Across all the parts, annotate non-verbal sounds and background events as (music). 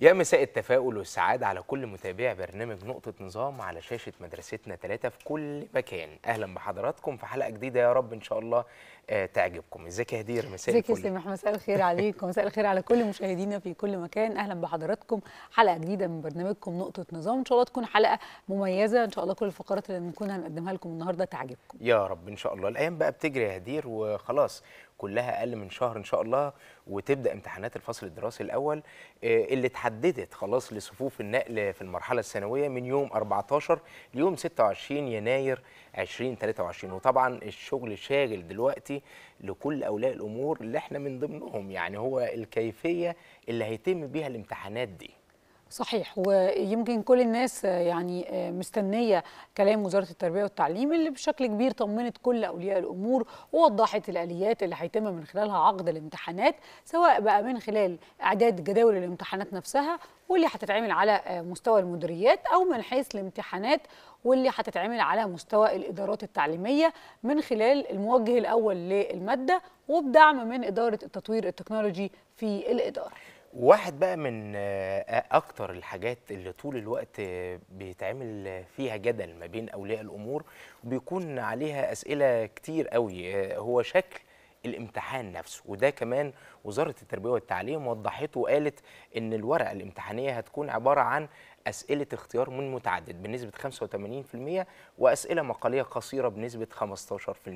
يا مساء التفاؤل والسعادة على كل متابع برنامج نقطة نظام على شاشة مدرستنا ثلاثة في كل مكان أهلا بحضراتكم في حلقة جديدة يا رب إن شاء الله آه، تعجبكم ازيك يا هدير مساء الخير ازيك يا سامح مساء الخير عليكم مساء الخير على كل مشاهدينا في كل مكان اهلا بحضراتكم حلقه جديده من برنامجكم نقطه نظام ان شاء الله تكون حلقه مميزه ان شاء الله كل الفقرات اللي بنكون هنقدمها لكم النهارده تعجبكم يا رب ان شاء الله الايام بقى بتجري يا هدير وخلاص كلها اقل من شهر ان شاء الله وتبدا امتحانات الفصل الدراسي الاول آه، اللي اتحددت خلاص لصفوف النقل في المرحله الثانويه من يوم 14 ليوم 26 يناير 2023 وطبعا الشغل شاغل دلوقتي لكل اولياء الامور اللي احنا من ضمنهم يعني هو الكيفيه اللي هيتم بيها الامتحانات دي صحيح ويمكن كل الناس يعني آه، مستنيه كلام وزاره التربيه والتعليم اللي بشكل كبير طمنت كل اولياء الامور ووضحت الاليات اللي هيتم من خلالها عقد الامتحانات سواء بقى من خلال اعداد جداول الامتحانات نفسها واللي هتتعمل على آه، مستوى المديريات او من حيث الامتحانات واللي هتتعمل على مستوى الادارات التعليميه من خلال الموجه الاول للماده وبدعم من اداره التطوير التكنولوجي في الاداره واحد بقى من آه، اكتر الحاجات اللي طول الوقت بيتعمل فيها جدل ما بين اولياء الامور وبيكون عليها اسئله كتير قوي آه، هو شكل الامتحان نفسه وده كمان وزاره التربيه والتعليم وضحته وقالت ان الورقه الامتحانيه هتكون عباره عن اسئله اختيار من متعدد بنسبه 85% واسئله مقاليه قصيره بنسبه 15%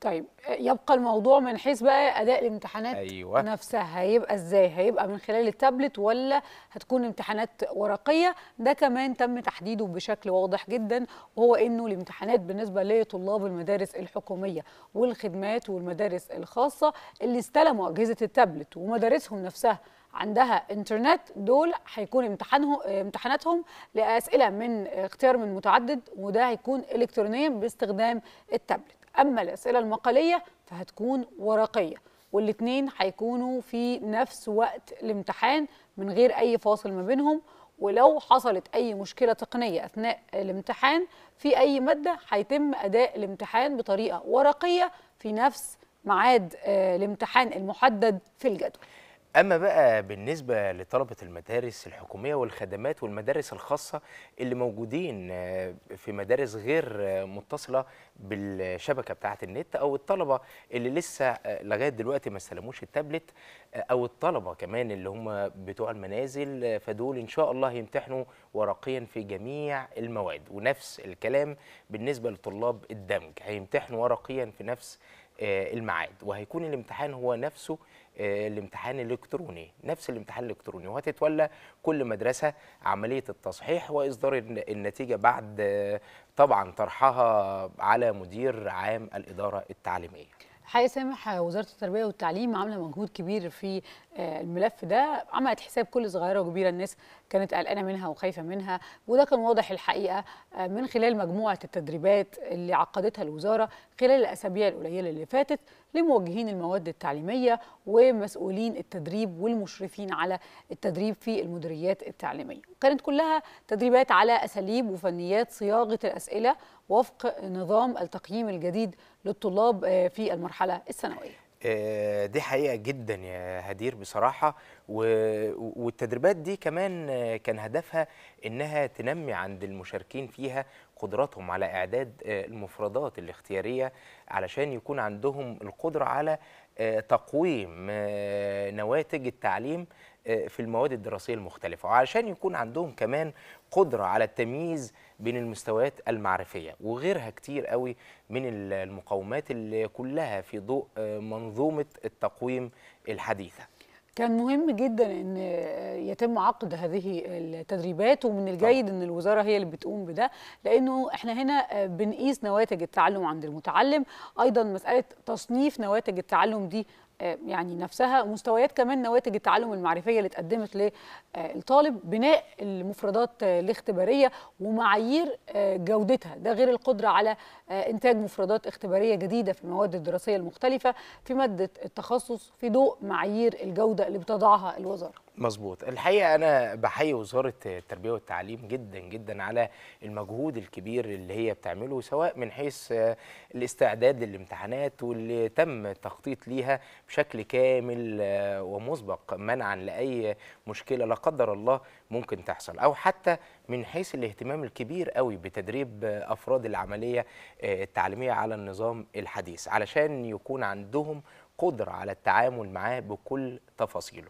طيب يبقى الموضوع من حيث بقى اداء الامتحانات أيوة. نفسها هيبقى ازاي هيبقى من خلال التابلت ولا هتكون امتحانات ورقيه ده كمان تم تحديده بشكل واضح جدا وهو انه الامتحانات بالنسبه لطلاب المدارس الحكوميه والخدمات والمدارس الخاصه اللي استلموا اجهزه التابلت ومدارسهم نفسها عندها انترنت دول هيكون امتحانهم امتحاناتهم لاسئله من اختيار من متعدد وده هيكون الكترونيا باستخدام التابلت أما الأسئلة المقالية فهتكون ورقية والاثنين هيكونوا في نفس وقت الامتحان من غير أي فاصل ما بينهم ولو حصلت أي مشكلة تقنية أثناء الامتحان في أي مادة هيتم أداء الامتحان بطريقة ورقية في نفس ميعاد آه، الامتحان المحدد في الجدول أما بقى بالنسبة لطلبة المدارس الحكومية والخدمات والمدارس الخاصة اللي موجودين آه، في مدارس غير آه، متصلة بالشبكة بتاعة النت أو الطلبة اللي لسه آه، لغاية دلوقتي ما استلموش التابلت أو الطلبة كمان اللي هم بتوع المنازل فدول إن شاء الله يمتحنوا ورقيا في جميع المواد ونفس الكلام بالنسبة لطلاب الدمج هيمتحنوا ورقيا في نفس الميعاد وهيكون الامتحان هو نفسه آه، الامتحان الالكتروني نفس الامتحان الالكتروني وهتتولى كل مدرسه عمليه التصحيح واصدار النتيجه بعد طبعا طرحها على مدير عام الاداره التعليميه. حقيقة سامح وزارة التربية والتعليم عاملة مجهود كبير في آه، الملف ده عملت حساب كل صغيره وكبيره الناس كانت قلقانه منها وخايفه منها وده كان واضح الحقيقه آه، من خلال مجموعه التدريبات اللي عقدتها الوزاره خلال الاسابيع القليله اللي فاتت لموجهين المواد التعليميه ومسؤولين التدريب والمشرفين على التدريب في المديريات التعليميه كانت كلها تدريبات على اساليب وفنيات صياغه الاسئله وفق نظام التقييم الجديد للطلاب آه، في المرحله الثانويه آه، دي حقيقه جدا يا هدير بصراحه والتدريبات دي كمان كان هدفها انها تنمي عند المشاركين فيها قدراتهم على اعداد آه، المفردات الاختياريه علشان يكون عندهم القدره على آه، تقويم آه، نواتج التعليم آه، في المواد الدراسيه المختلفه وعشان يكون عندهم كمان قدره على التمييز بين المستويات المعرفيه وغيرها كتير قوي من المقومات اللي كلها في ضوء منظومه التقويم الحديثه كان مهم جدا ان يتم عقد هذه التدريبات ومن الجيد ان الوزاره هي اللي بتقوم بده لانه احنا هنا بنقيس نواتج التعلم عند المتعلم ايضا مساله تصنيف نواتج التعلم دي آه، يعني نفسها مستويات كمان نواتج التعلم المعرفيه اللي اتقدمت للطالب آه، بناء المفردات آه، الاختباريه ومعايير جودتها ده غير القدره على انتاج مفردات اختباريه جديده في المواد الدراسيه المختلفه في ماده التخصص في ضوء معايير الجوده اللي بتضعها الوزاره مظبوط الحقيقه انا بحيي وزاره التربيه والتعليم جدا جدا على المجهود الكبير اللي هي بتعمله سواء من حيث آه، الاستعداد للامتحانات واللي تم التخطيط ليها بشكل كامل آه، ومسبق منعا لاي مشكله لا قدر الله ممكن تحصل او حتى من حيث الاهتمام الكبير قوي بتدريب آه، افراد العمليه التعليميه على النظام الحديث علشان يكون عندهم قدره على التعامل معاه بكل تفاصيله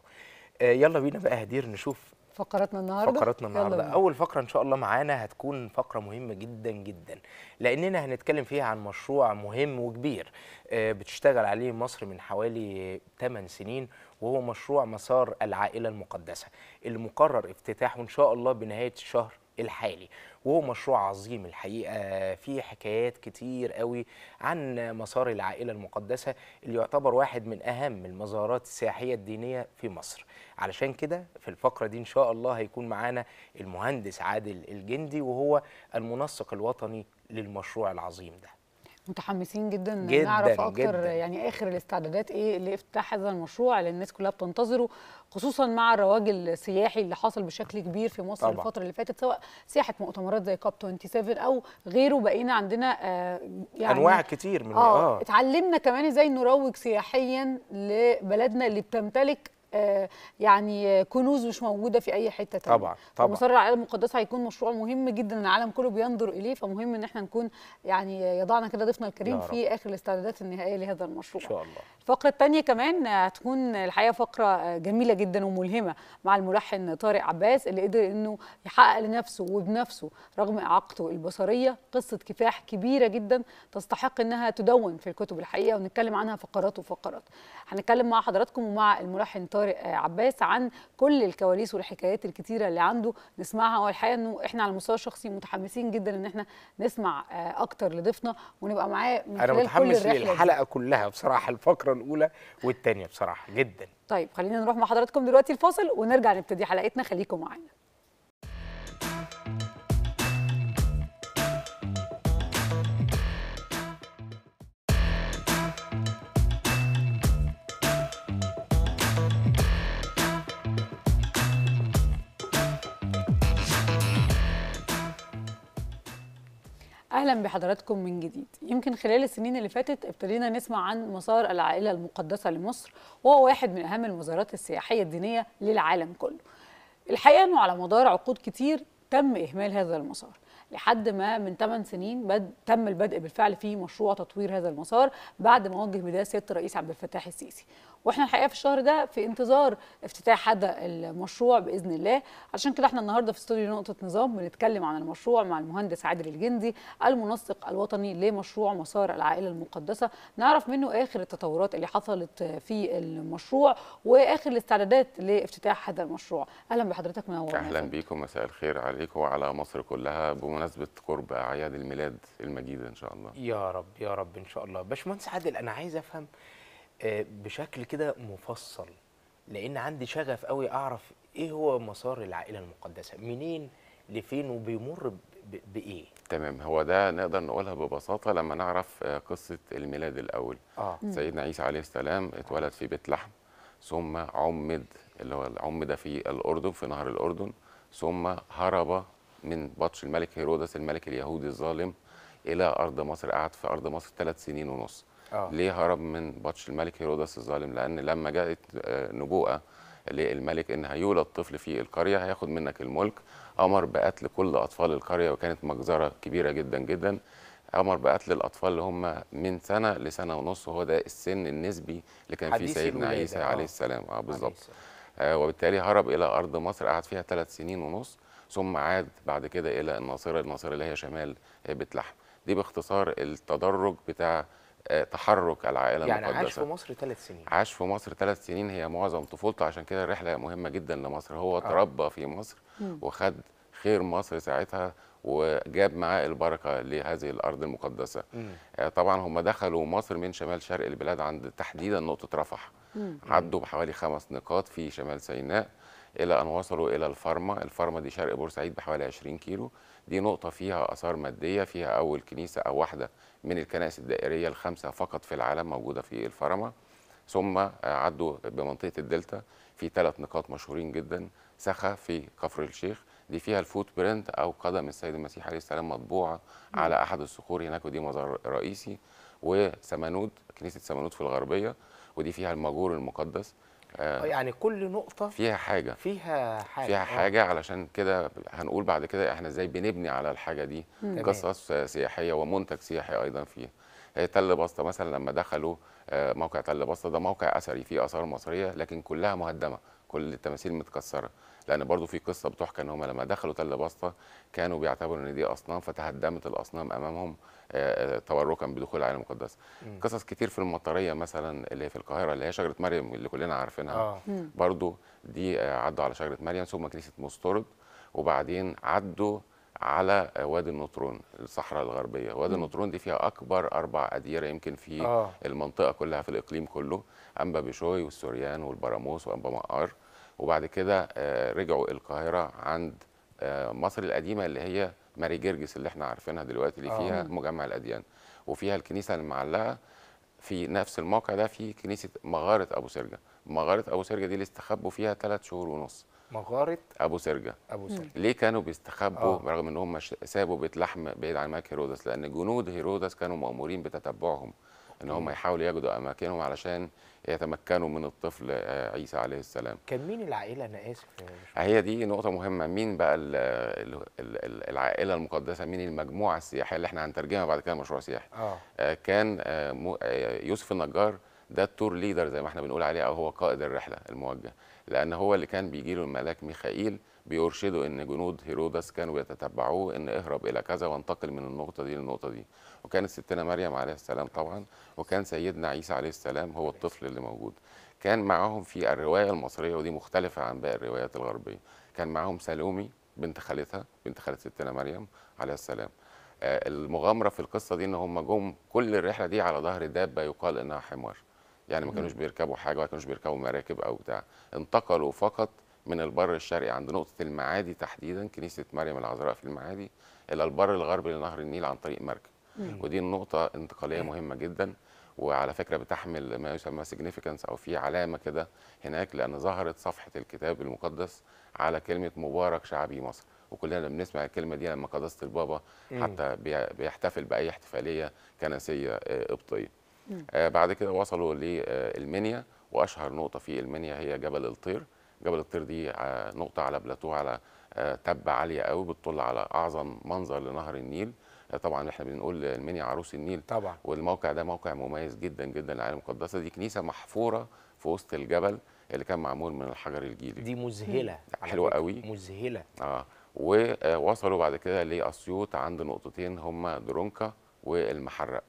آه، يلا بينا بقى هدير نشوف فقراتنا النهارده فقراتنا النهارده اول فقره ان شاء الله معانا هتكون فقره مهمه جدا جدا لاننا هنتكلم فيها عن مشروع مهم وكبير آه، بتشتغل عليه مصر من حوالي 8 سنين وهو مشروع مسار العائله المقدسه المقرر افتتاحه ان شاء الله بنهايه شهر الحالي وهو مشروع عظيم الحقيقه فيه حكايات كتير قوي عن مسار العائله المقدسه اللي يعتبر واحد من اهم المزارات السياحيه الدينيه في مصر علشان كده في الفقره دي ان شاء الله هيكون معانا المهندس عادل الجندي وهو المنسق الوطني للمشروع العظيم ده متحمسين جدا, جداً نعرف اكتر جداً. يعني اخر الاستعدادات ايه لافتتاح هذا المشروع اللي الناس كلها بتنتظره خصوصا مع الرواج السياحي اللي حصل بشكل كبير في مصر طبعا. الفتره اللي فاتت سواء سياحه مؤتمرات زي كاب 27 او غيره بقينا عندنا آه يعني انواع كتير من اه, آه. اتعلمنا كمان ازاي نروج سياحيا لبلدنا اللي بتمتلك آه، يعني كنوز مش موجوده في اي حته تانية. طبعا طبعا مصر العائله المقدسه هيكون مشروع مهم جدا العالم كله بينظر اليه فمهم ان احنا نكون يعني يضعنا كده ضيفنا الكريم في اخر الاستعدادات النهائيه لهذا المشروع ان شاء الله الفقره الثانيه كمان هتكون الحقيقه فقره جميله جدا وملهمه مع الملحن طارق عباس اللي قدر انه يحقق لنفسه وبنفسه رغم اعاقته البصريه قصه كفاح كبيره جدا تستحق انها تدون في الكتب الحقيقه ونتكلم عنها فقرات وفقرات هنتكلم مع حضراتكم ومع الملحن طارق طارق عباس عن كل الكواليس والحكايات الكتيره اللي عنده نسمعها والحقيقه انه احنا على المستوى الشخصي متحمسين جدا ان احنا نسمع آه، اكتر لضيفنا ونبقى معاه من خلال كل الرحله انا للحلقه كلها بصراحه الفقره الاولى والثانيه بصراحه جدا طيب خلينا نروح مع حضراتكم دلوقتي الفاصل ونرجع نبتدي حلقتنا خليكم معانا اهلا بحضراتكم من جديد يمكن خلال السنين اللي فاتت ابتدينا نسمع عن مسار العائله المقدسه لمصر وهو واحد من اهم المزارات السياحيه الدينيه للعالم كله الحقيقه انه على مدار عقود كتير تم اهمال هذا المسار لحد ما من 8 سنين بد... تم البدء بالفعل في مشروع تطوير هذا المسار بعد ما وجه بدايه سياده الرئيس عبد الفتاح السيسي واحنا الحقيقه في الشهر ده في انتظار افتتاح هذا المشروع باذن الله عشان كده احنا النهارده في استوديو نقطه نظام بنتكلم عن المشروع مع المهندس عادل الجندي المنسق الوطني لمشروع مسار العائله المقدسه نعرف منه اخر التطورات اللي حصلت في المشروع واخر الاستعدادات لافتتاح هذا المشروع اهلا بحضرتك منور اهلا بيكم مساء الخير عليكم وعلى مصر كلها بمناسبه قرب اعياد الميلاد المجيد ان شاء الله يا رب يا رب ان شاء الله باشمهندس عادل انا عايز افهم آه، بشكل كده مفصل لان عندي شغف قوي اعرف ايه هو مسار العائله المقدسه منين لفين وبيمر بايه تمام هو ده نقدر نقولها ببساطه لما نعرف آه، قصه الميلاد الاول آه. سيدنا عيسى عليه السلام اتولد في بيت لحم ثم عمد اللي هو العم ده في الاردن في نهر الاردن ثم هرب من بطش الملك هيرودس الملك اليهودي الظالم الى ارض مصر قعد في ارض مصر ثلاث سنين ونص أوه. ليه هرب من بطش الملك هيرودس الظالم لان لما جاءت آه، نبوءه للملك ان هيولد طفل في القريه هياخد منك الملك امر بقتل كل اطفال القريه وكانت مجزره كبيره جدا جدا امر بقتل الاطفال اللي هم من سنه لسنه ونص وهو ده السن النسبي اللي كان فيه سيدنا عيسى أوه. عليه السلام اه بالظبط آه وبالتالي هرب الى ارض مصر قعد فيها ثلاث سنين ونص ثم عاد بعد كده الى الناصره الناصره اللي هي شمال بيت لحم دي باختصار التدرج بتاع آه، تحرك العائله يعني المقدسه عاش في مصر ثلاث سنين عاش في مصر ثلاث سنين هي معظم طفولته عشان كده الرحله مهمه جدا لمصر هو آه. تربى في مصر وخد خير مصر ساعتها وجاب معاه البركه لهذه الارض المقدسه مم. آه، طبعا هم دخلوا مصر من شمال شرق البلاد عند تحديدا نقطه رفح مم. عدوا بحوالي خمس نقاط في شمال سيناء الى ان وصلوا الى الفرمه، الفرمه دي شرق بورسعيد بحوالي 20 كيلو، دي نقطه فيها اثار ماديه فيها اول كنيسه او واحده من الكنائس الدائرية الخمسة فقط في العالم موجودة في الفرامة ثم عدوا بمنطقة الدلتا في ثلاث نقاط مشهورين جدا سخا في كفر الشيخ دي فيها الفوت برنت أو قدم السيد المسيح عليه السلام مطبوعة على أحد الصخور هناك ودي مزار رئيسي وسمانود كنيسة سمانود في الغربية ودي فيها المجور المقدس آه يعني كل نقطه فيها حاجه فيها حاجه فيها آه. حاجه أوه. علشان كده هنقول بعد كده احنا ازاي بنبني على الحاجه دي قصص سياحيه ومنتج سياحي ايضا فيها آه، تل بسطه مثلا لما دخلوا آه، موقع تل بسطه ده موقع اثري فيه اثار مصريه لكن كلها مهدمه كل التماثيل متكسره لان برضو في قصه بتحكى ان هم لما دخلوا تل بسطه كانوا بيعتبروا ان دي اصنام فتهدمت الاصنام امامهم آه، آه، تبركا بدخول العالم المقدس قصص كتير في المطريه مثلا اللي في القاهره اللي هي شجره مريم اللي كلنا عارفينها آه. برضو دي آه، عدوا على شجره مريم ثم كنيسه مسترد وبعدين عدوا على وادي النطرون الصحراء الغربيه وادي النطرون دي فيها اكبر اربع اديره يمكن في آه. المنطقه كلها في الاقليم كله انبا بشوي والسوريان والبراموس وانبا مقار وبعد كده آه، رجعوا القاهره عند آه، مصر القديمه اللي هي ماري جرجس اللي احنا عارفينها دلوقتي اللي فيها آه. مجمع الاديان وفيها الكنيسه المعلقه في نفس الموقع ده في كنيسه مغاره ابو سرجه مغاره ابو سرجه دي اللي استخبوا فيها ثلاث شهور ونص مغاره ابو سرجه ابو سرجه ليه كانوا بيستخبوا آه. برغم ان هم سابوا بيت لحم بعيد عن ملك هيرودس لان جنود هيرودس كانوا مامورين بتتبعهم ان هم يحاولوا يجدوا اماكنهم علشان يتمكنوا من الطفل آه، عيسى عليه السلام كان مين العائله انا اسف يعني هي دي نقطه مهمه مين بقى الـ الـ الـ العائله المقدسه مين المجموعه السياحيه اللي احنا هنترجمها بعد كده مشروع سياحي آه. آه، كان آه، يوسف النجار ده التور ليدر زي ما احنا بنقول عليه او هو قائد الرحله الموجه لان هو اللي كان بيجي له الملاك ميخائيل بيرشده ان جنود هيرودس كانوا يتتبعوه ان اهرب الى كذا وانتقل من النقطه دي للنقطه دي وكانت ستنا مريم عليه السلام طبعا وكان سيدنا عيسى عليه السلام هو الطفل اللي موجود كان معاهم في الروايه المصريه ودي مختلفه عن باقي الروايات الغربيه كان معاهم سالومي بنت خالتها بنت خاله ستنا مريم عليه السلام آه، المغامره في القصه دي ان هم جم كل الرحله دي على ظهر دابه يقال انها حمار يعني ما كانوش بيركبوا حاجه ما كانوش بيركبوا مراكب او بتاع انتقلوا فقط من البر الشرقي عند نقطه المعادي تحديدا كنيسه مريم العذراء في المعادي الى البر الغربي لنهر النيل عن طريق مركب ودي النقطه انتقاليه مهمه جدا وعلى فكره بتحمل ما يسمى سيجنيفيكانس او في علامه كده هناك لان ظهرت صفحه الكتاب المقدس على كلمه مبارك شعبي مصر وكلنا بنسمع الكلمه دي لما قداسه البابا حتى بيحتفل باي احتفاليه كنسيه آه، قبطيه آه، بعد كده وصلوا للمنيا آه، واشهر نقطه في المنيا هي جبل الطير جبل الطير دي نقطه على بلاتو على تبه عاليه قوي بتطل على اعظم منظر لنهر النيل آه، طبعا احنا بنقول المنيا عروس النيل طبعا والموقع ده موقع مميز جدا جدا للعالم المقدسه دي كنيسه محفوره في وسط الجبل اللي كان معمول من الحجر الجيلي دي مذهله حلوه قوي مذهله اه ووصلوا بعد كده لاسيوط عند نقطتين هما درونكا والمحرق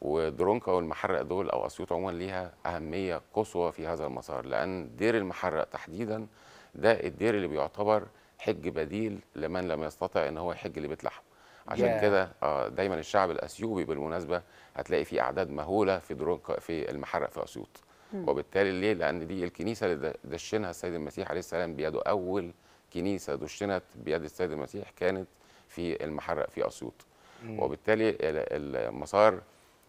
ودرونكا والمحرق دول او اسيوط عموما ليها اهميه قصوى في هذا المسار لان دير المحرق تحديدا ده الدير اللي بيعتبر حج بديل لمن لم يستطع ان هو يحج لبيت لحم عشان yeah. كده آه دايما الشعب الاثيوبي بالمناسبه هتلاقي في اعداد مهوله في درونكا في المحرق في اسيوط وبالتالي ليه لان دي الكنيسه اللي دشنها السيد المسيح عليه السلام بيده اول كنيسه دشنت بيد السيد المسيح كانت في المحرق في اسيوط وبالتالي المسار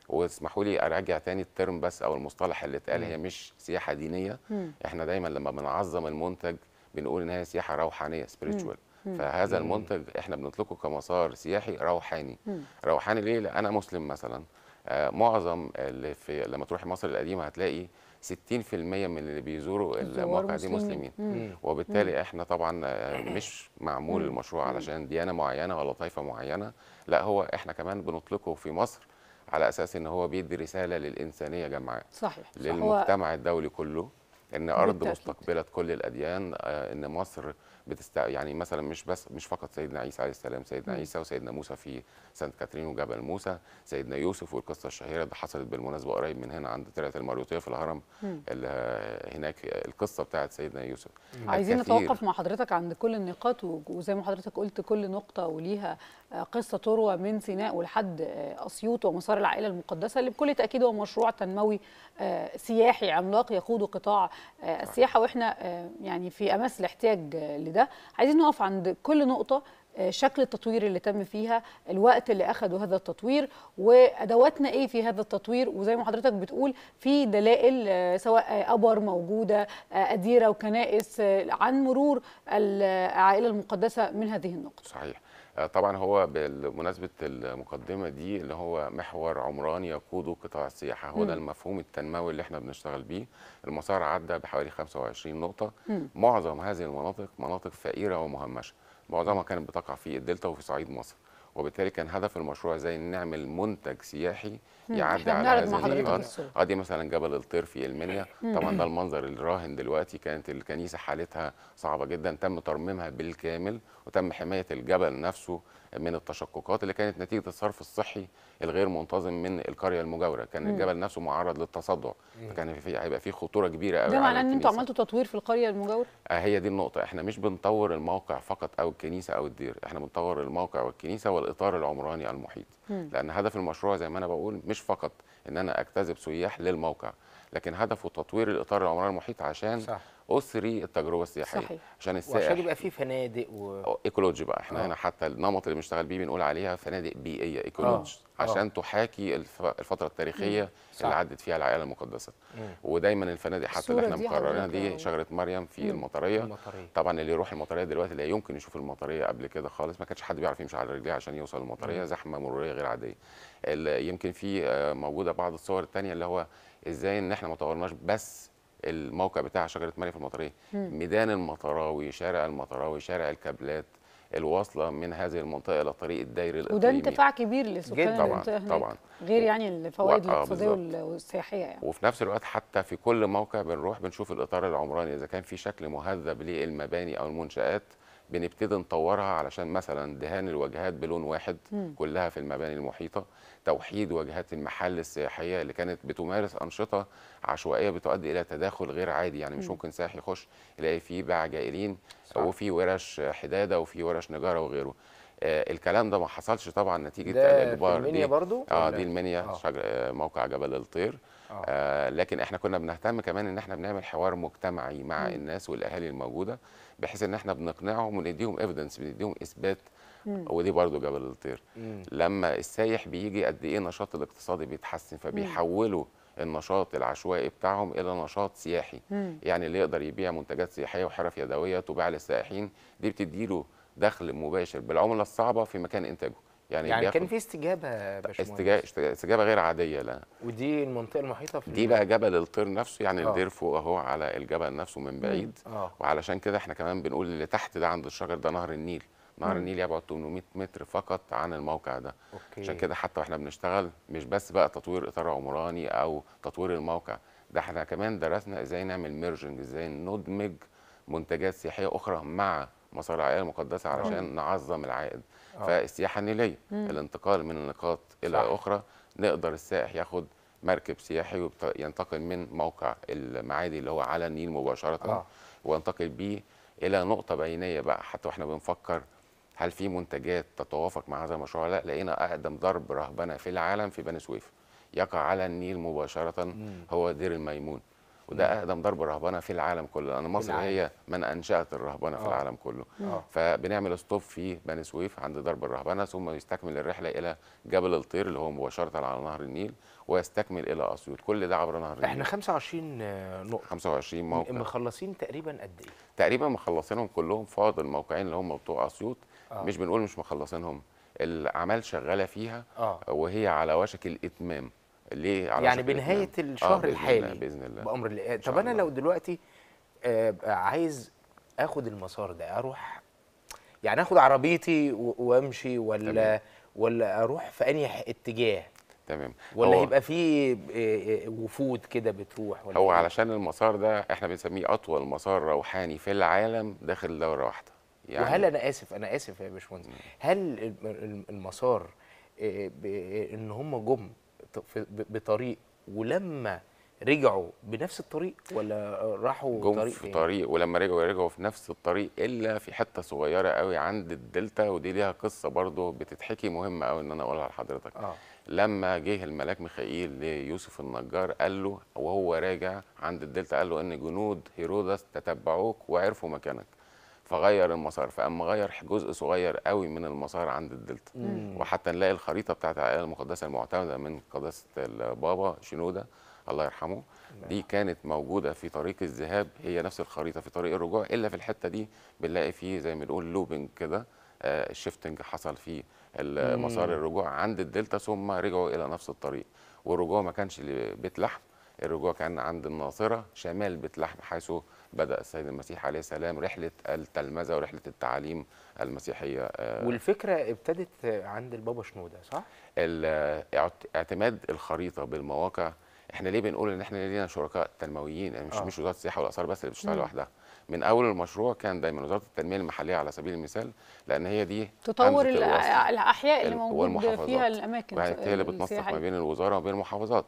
واسمحوا لي اراجع تاني الترم بس او المصطلح اللي اتقال هي مش سياحه دينيه احنا دايما لما بنعظم المنتج بنقول ان هي سياحه روحانيه سبيريتشوال فهذا المنتج احنا بنطلقه كمسار سياحي روحاني روحاني ليه لان انا مسلم مثلا آه، معظم اللي في لما تروح مصر القديمه هتلاقي 60% من اللي بيزوروا المواقع دي مسلمين مم. وبالتالي مم. احنا طبعا آه، مش معمول مم. المشروع علشان ديانه معينه ولا طائفه معينه لا هو احنا كمان بنطلقه في مصر على اساس ان هو بيدي رساله للانسانيه جمعاء صحيح للمجتمع الدولي كله ان ارض مستقبله كل الاديان آه، ان مصر بتست يعني مثلا مش بس مش فقط سيدنا عيسى عليه السلام سيدنا عيسى وسيدنا موسى في سانت كاترين وجبل موسى سيدنا يوسف والقصه الشهيره اللي حصلت بالمناسبه قريب من هنا عند طلعه المريوطيه في الهرم اللي هناك القصه بتاعه سيدنا يوسف عايزين نتوقف مع حضرتك عند كل النقاط وزي ما حضرتك قلت كل نقطه وليها آه، قصه تروى من سيناء ولحد آه، اسيوط ومسار العائله المقدسه اللي بكل تاكيد هو مشروع تنموي سياحي عملاق يقوده قطاع آه، السياحه واحنا آه، يعني في امس الاحتياج لده عايزين نقف عند كل نقطه آه، شكل التطوير اللي تم فيها الوقت اللي اخذوا هذا التطوير وادواتنا ايه في هذا التطوير وزي ما حضرتك بتقول في دلائل سواء ابر موجوده اديره وكنائس عن مرور العائله المقدسه من هذه النقطه صحيح آه، طبعا هو بمناسبه المقدمه دي اللي هو محور عمراني يقود قطاع السياحه هو ده المفهوم التنموي اللي احنا بنشتغل بيه المسار عدى بحوالي 25 نقطه م. معظم هذه المناطق مناطق فقيره ومهمشه معظمها كانت بتقع في الدلتا وفي صعيد مصر وبالتالي كان هدف المشروع زي ان نعمل منتج سياحي يعدي على هذه الارض ادي مثلا جبل الطير في المنيا طبعا ده المنظر الراهن دلوقتي كانت الكنيسه حالتها صعبه جدا تم ترميمها بالكامل وتم حمايه الجبل نفسه من التشققات اللي كانت نتيجه الصرف الصحي الغير منتظم من القريه المجاوره كان مم. الجبل نفسه معرض للتصدع فكان في هيبقى في خطوره كبيره قوي ده معناه ان انتوا عملتوا تطوير في القريه المجاوره آه، هي دي النقطه احنا مش بنطور الموقع فقط او الكنيسه او الدير احنا بنطور الموقع والكنيسه والاطار العمراني المحيط مم. لان هدف المشروع زي ما انا بقول مش فقط ان انا اجتذب سياح للموقع لكن هدفه تطوير الاطار العمراني المحيط عشان صح. اسري التجربه السياحيه صحيح. عشان السائح وعشان يبقى في فنادق و... ايكولوجي بقى احنا أوه. هنا حتى النمط اللي بنشتغل بيه بنقول عليها فنادق بيئيه آه. ايكولوجي أوه. عشان أوه. تحاكي الفتره التاريخيه مم. صح. اللي عدت فيها العائله المقدسه مم. ودايما الفنادق حتى اللي احنا مقررينها دي, دي شجره مريم في المطريه المطرية. طبعا اللي يروح المطريه دلوقتي لا يمكن يشوف المطريه قبل كده خالص ما كانش حد بيعرف يمشي على رجليه عشان يوصل المطريه زحمه مروريه غير عاديه يمكن في آه، موجوده بعض الصور الثانيه اللي هو ازاي ان احنا ما طورناش بس الموقع بتاع شجره مريم في المطريه ميدان المطراوي شارع المطراوي شارع الكابلات الواصله من هذه المنطقه الى الطريق الدائري الاقليمي وده انتفاع كبير لسكان طبعا طبعا غير يعني الفوائد و... آه، الاقتصاديه والسياحيه يعني. وفي نفس الوقت حتى في كل موقع بنروح بنشوف الاطار العمراني اذا كان في شكل مهذب للمباني او المنشات بنبتدي نطورها علشان مثلا دهان الواجهات بلون واحد مم. كلها في المباني المحيطه توحيد واجهات المحل السياحيه اللي كانت بتمارس انشطه عشوائيه بتؤدي الى تداخل غير عادي يعني مم. مش ممكن سائح يخش يلاقي فيه باع جائلين وفي ورش حداده وفي ورش نجاره وغيره آه الكلام ده ما حصلش طبعا نتيجه الاجبار دي برضو اه دي المنيا آه. آه موقع جبل الطير آه. آه لكن احنا كنا بنهتم كمان ان احنا بنعمل حوار مجتمعي مع م. الناس والاهالي الموجوده بحيث ان احنا بنقنعهم ونديهم ايفيدنس بنديهم اثبات ودي برضو جبل الطير لما السايح بيجي قد ايه النشاط الاقتصادي بيتحسن فبيحولوا النشاط العشوائي بتاعهم الى نشاط سياحي مم. يعني اللي يقدر يبيع منتجات سياحيه وحرف يدويه تباع للسائحين دي بتديله دخل مباشر بالعمله الصعبه في مكان انتاجه يعني, يعني كان في استجابه استجابه استجابه غير عاديه لا ودي المنطقه المحيطه في دي بقى جبل الطير نفسه يعني آه. الدير فوق اهو على الجبل نفسه من بعيد آه. وعلشان كده احنا كمان بنقول اللي تحت ده عند الشجر ده نهر النيل نهر النيل يبعد 800 متر فقط عن الموقع ده أوكي. عشان كده حتى واحنا بنشتغل مش بس بقى تطوير اطار عمراني او تطوير الموقع ده احنا كمان درسنا ازاي نعمل ميرجنج ازاي ندمج منتجات سياحيه اخرى مع مسار العائله المقدسه آه. علشان نعظم العائد آه. فالسياحه النيليه الانتقال من نقاط الى صح. اخرى نقدر السائح ياخد مركب سياحي وينتقل من موقع المعادي اللي هو على النيل مباشره آه. وينتقل بيه الى نقطه بينيه بقى حتى واحنا بنفكر هل في منتجات تتوافق مع هذا المشروع لا لقينا اقدم ضرب رهبنه في العالم في بني سويف يقع على النيل مباشره مم. هو دير الميمون وده اقدم ضرب رهبنه في العالم كله لان مصر هي من انشات الرهبنه في آه. العالم كله أوه. آه. فبنعمل ستوب في بني سويف عند ضرب الرهبنه ثم يستكمل الرحله الى جبل الطير اللي هو مباشره على نهر النيل ويستكمل الى اسيوط كل ده عبر نهر النيل احنا 25 نقطه 25 موقع مخلصين تقريبا قد ايه تقريبا مخلصينهم كلهم فاضل موقعين اللي هم بتوع اسيوط آه. مش بنقول مش مخلصينهم الاعمال شغاله فيها وهي على وشك الاتمام ليه على يعني بنهايه آه، الشهر آه الحالي باذن الله بامر الله طب انا لو دلوقتي آه عايز اخد المسار ده اروح يعني اخد عربيتي وامشي ولا تمام. ولا اروح في انهي اتجاه تمام ولا يبقى في آه، آه، وفود كده بتروح ولا هو إيه؟ علشان المسار ده احنا بنسميه اطول مسار روحاني في العالم داخل دوره واحده يعني وهل انا اسف انا اسف يا باشمهندس هل المسار ان هم جم بطريق ولما رجعوا بنفس الطريق ولا راحوا جم طريق في طريق ولما رجعوا رجعوا في نفس الطريق الا في حته صغيره قوي عند الدلتا ودي ليها قصه برضو بتتحكي مهمه قوي ان انا اقولها لحضرتك آه. لما جه الملاك ميخائيل ليوسف النجار قال له وهو راجع عند الدلتا قال له ان جنود هيرودس تتبعوك وعرفوا مكانك فغير المسار فقام غير جزء صغير قوي من المسار عند الدلتا وحتى نلاقي الخريطه بتاعت العائله المقدسه المعتمده من قداسه البابا شنوده الله يرحمه دي نعم. كانت موجوده في طريق الذهاب هي نفس الخريطه في طريق الرجوع الا في الحته دي بنلاقي فيه زي ما بنقول لوبنج كده الشيفتنج آه، حصل في مسار الرجوع عند الدلتا ثم رجعوا الى نفس الطريق والرجوع ما كانش لبيت لحم الرجوع كان عند الناصرة شمال بيت لحم حيث بدأ السيد المسيح عليه السلام رحلة التلمذة ورحلة التعاليم المسيحية آه، والفكرة ابتدت عند البابا شنودة صح؟ اعتماد الخريطة بالمواقع احنا ليه بنقول ان احنا لينا شركاء تنمويين يعني مش آه. مش وزاره السياحه والاثار بس اللي بتشتغل لوحدها من اول المشروع كان دايما وزاره التنميه المحليه على سبيل المثال لان هي دي تطور الاحياء اللي موجوده فيها الاماكن هي اللي بتنسق ما بين الوزاره وما بين المحافظات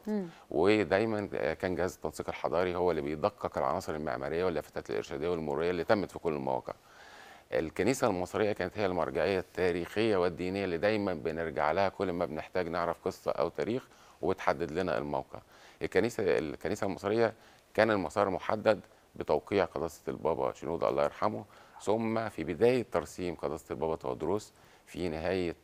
ودايما آه، كان جهاز التنسيق الحضاري هو اللي بيدقق العناصر المعماريه واللافتات الارشاديه والمروريه اللي تمت في كل المواقع الكنيسة المصرية كانت هي المرجعية التاريخية والدينية اللي دايما بنرجع لها كل ما بنحتاج نعرف قصة أو تاريخ وبتحدد لنا الموقع الكنيسة الكنيسة المصرية كان المسار محدد بتوقيع قداسه البابا شنوده الله يرحمه ثم في بدايه ترسيم قداسه البابا تودروس في نهايه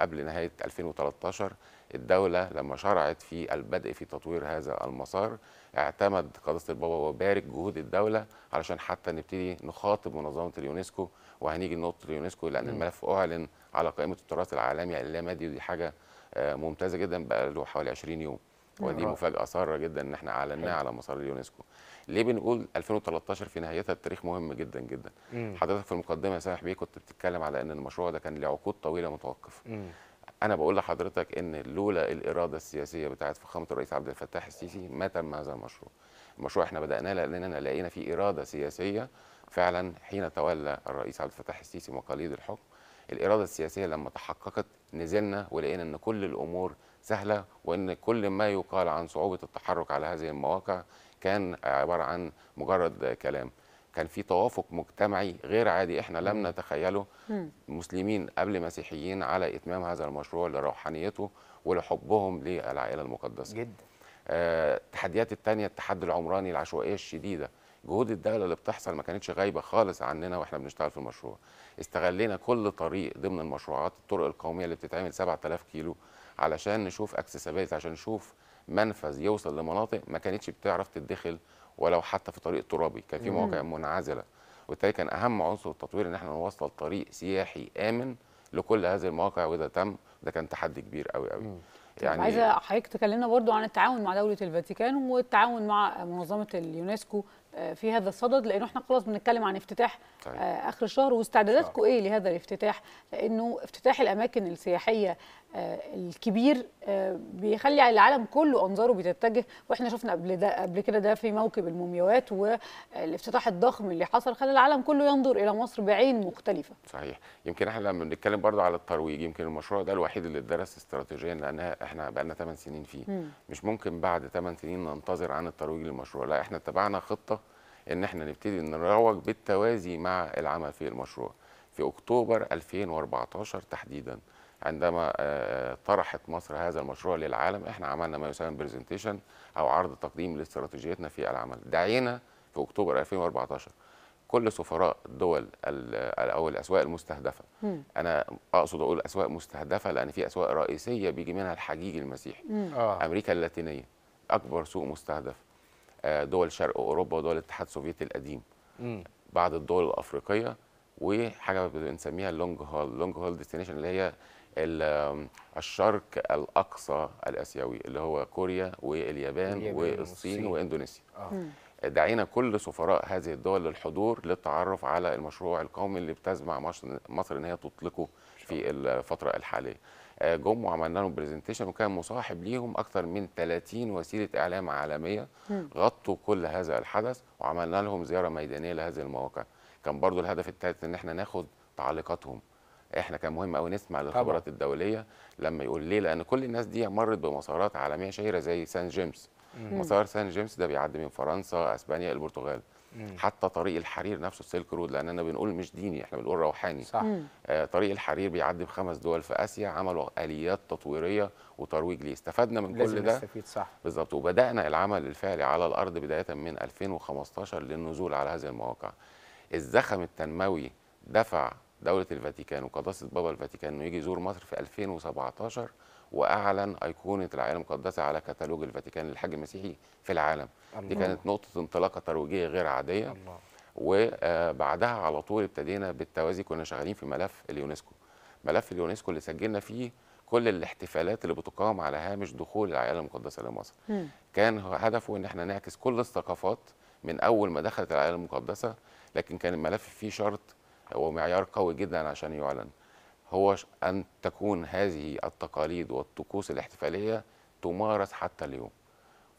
قبل نهايه 2013 الدوله لما شرعت في البدء في تطوير هذا المسار اعتمد قداسه البابا وبارك جهود الدوله علشان حتى نبتدي نخاطب منظمه اليونسكو وهنيجي نقطة اليونسكو لان الملف اعلن على قائمه التراث العالمي يعني اللامادي ودي حاجه آه، ممتازه جدا بقى له حوالي 20 يوم ودي مفاجاه ساره جدا ان احنا اعلناها على مسار اليونسكو ليه بنقول 2013 في نهايتها التاريخ مهم جدا جدا مم. حضرتك في المقدمه يا سامح بيه كنت بتتكلم على ان المشروع ده كان لعقود طويله متوقف مم. انا بقول لحضرتك ان لولا الاراده السياسيه بتاعه فخامه الرئيس عبد الفتاح السيسي ما تم هذا المشروع المشروع احنا بداناه لاننا لقينا فيه اراده سياسيه فعلا حين تولى الرئيس عبد الفتاح السيسي مقاليد الحكم الاراده السياسيه لما تحققت نزلنا ولقينا ان كل الامور سهله وان كل ما يقال عن صعوبه التحرك على هذه المواقع كان عباره عن مجرد كلام كان في توافق مجتمعي غير عادي احنا لم نتخيله مسلمين قبل مسيحيين على اتمام هذا المشروع لروحانيته ولحبهم للعائله المقدسه جدا آه، التحديات الثانيه التحدي العمراني العشوائيه الشديده جهود الدوله اللي بتحصل ما كانتش غايبه خالص عننا واحنا بنشتغل في المشروع استغلينا كل طريق ضمن المشروعات الطرق القوميه اللي بتتعمل 7000 كيلو علشان نشوف اكسسبيلتي عشان نشوف منفذ يوصل لمناطق ما كانتش بتعرف تتدخل ولو حتى في طريق ترابي كان في مواقع منعزله وبالتالي كان اهم عنصر التطوير ان احنا نوصل طريق سياحي امن لكل هذه المواقع وده تم ده كان تحدي كبير قوي قوي يعني عايزه حضرتك تكلمنا برضو عن التعاون مع دوله الفاتيكان والتعاون مع منظمه اليونسكو آه، في هذا الصدد لانه احنا خلاص بنتكلم عن افتتاح طيب. آه، اخر الشهر واستعداداتكم ايه لهذا الافتتاح لانه افتتاح الاماكن السياحيه آه، الكبير آه، بيخلي العالم كله انظاره بتتجه واحنا شفنا قبل ده قبل كده ده في موكب المومياوات والافتتاح الضخم اللي حصل خلى العالم كله ينظر الى مصر بعين مختلفه. صحيح يمكن احنا لما بنتكلم برضه على الترويج يمكن المشروع ده الوحيد اللي اتدرس استراتيجيا لانها احنا بقى لنا 8 سنين فيه م. مش ممكن بعد 8 سنين ننتظر عن الترويج للمشروع لا احنا اتبعنا خطه ان احنا نبتدي نروج بالتوازي مع العمل في المشروع في اكتوبر 2014 تحديدا عندما آه، طرحت مصر هذا المشروع للعالم احنا عملنا ما يسمى برزنتيشن او عرض تقديم لاستراتيجيتنا في العمل دعينا في اكتوبر 2014 كل سفراء الدول آه، او الاسواق المستهدفه م. انا اقصد اقول اسواق مستهدفه لان في اسواق رئيسيه بيجي منها الحجيج المسيحي آه. امريكا اللاتينيه اكبر سوق مستهدف آه، دول شرق اوروبا ودول الاتحاد السوفيتي القديم م. بعض الدول الافريقيه وحاجه بنسميها اللونج هول لونج هول ديستنيشن اللي هي الشرق الاقصى الاسيوي اللي هو كوريا واليابان والصين واندونيسيا آه. دعينا كل سفراء هذه الدول للحضور للتعرف على المشروع القومي اللي بتزمع مصر, مصر ان هي تطلقه في الفتره الحاليه آه، جم وعملنا لهم برزنتيشن وكان مصاحب ليهم اكثر من 30 وسيله اعلام عالميه غطوا كل هذا الحدث وعملنا لهم زياره ميدانيه لهذه المواقع كان برضو الهدف الثالث ان احنا ناخد تعليقاتهم احنا كان مهم قوي نسمع للخبرات الدوليه لما يقول ليه لان كل الناس دي مرت بمسارات عالميه شهيره زي سان جيمس مسار سان جيمس ده بيعدي من فرنسا اسبانيا البرتغال حتى طريق الحرير نفسه السلك رود لاننا بنقول مش ديني احنا بنقول روحاني صح. آه طريق الحرير بيعدي بخمس دول في اسيا عملوا اليات تطويريه وترويج ليه استفدنا من لازم كل ده صح بالظبط وبدانا العمل الفعلي على الارض بدايه من 2015 للنزول على هذه المواقع الزخم التنموي دفع دوله الفاتيكان وقداسه بابا الفاتيكان انه يجي يزور مصر في 2017 واعلن ايقونه العائله المقدسه على كتالوج الفاتيكان للحاج المسيحي في العالم الله. دي كانت نقطه انطلاقه ترويجيه غير عاديه الله. وبعدها على طول ابتدينا بالتوازي كنا شغالين في ملف اليونسكو ملف اليونسكو اللي سجلنا فيه كل الاحتفالات اللي بتقام على هامش دخول العائله المقدسه لمصر م. كان هدفه ان احنا نعكس كل الثقافات من اول ما دخلت العائله المقدسه لكن كان الملف فيه شرط هو معيار قوي جدا عشان يعلن هو أن تكون هذه التقاليد والطقوس الاحتفالية تمارس حتى اليوم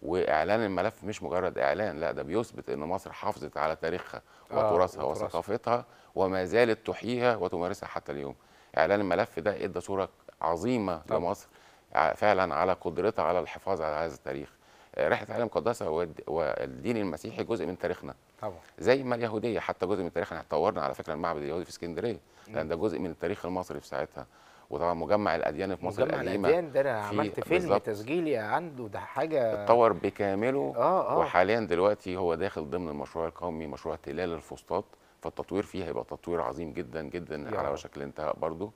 واعلان الملف مش مجرد اعلان لا ده بيثبت ان مصر حافظت على تاريخها آه، وتراثها آه وثقافتها وما زالت تحييها وتمارسها حتى اليوم اعلان الملف ده ادى صوره عظيمه طبعا. لمصر فعلا على قدرتها على الحفاظ على هذا التاريخ آه، رحله العالم المقدسه والدين المسيحي جزء من تاريخنا طبعا زي ما اليهوديه حتى جزء من التاريخ احنا اتطورنا على فكره المعبد اليهودي في اسكندريه لان ده جزء من التاريخ المصري في ساعتها وطبعا مجمع الاديان في مصر مجمع القديمه الاديان ده انا عملت فيلم بالزبط. تسجيلي عنده ده حاجه اتطور بكامله آه آه. وحاليا دلوقتي هو داخل ضمن المشروع القومي مشروع تلال الفسطاط فالتطوير فيه هيبقى تطوير عظيم جدا جدا على وشك الانتهاء برضه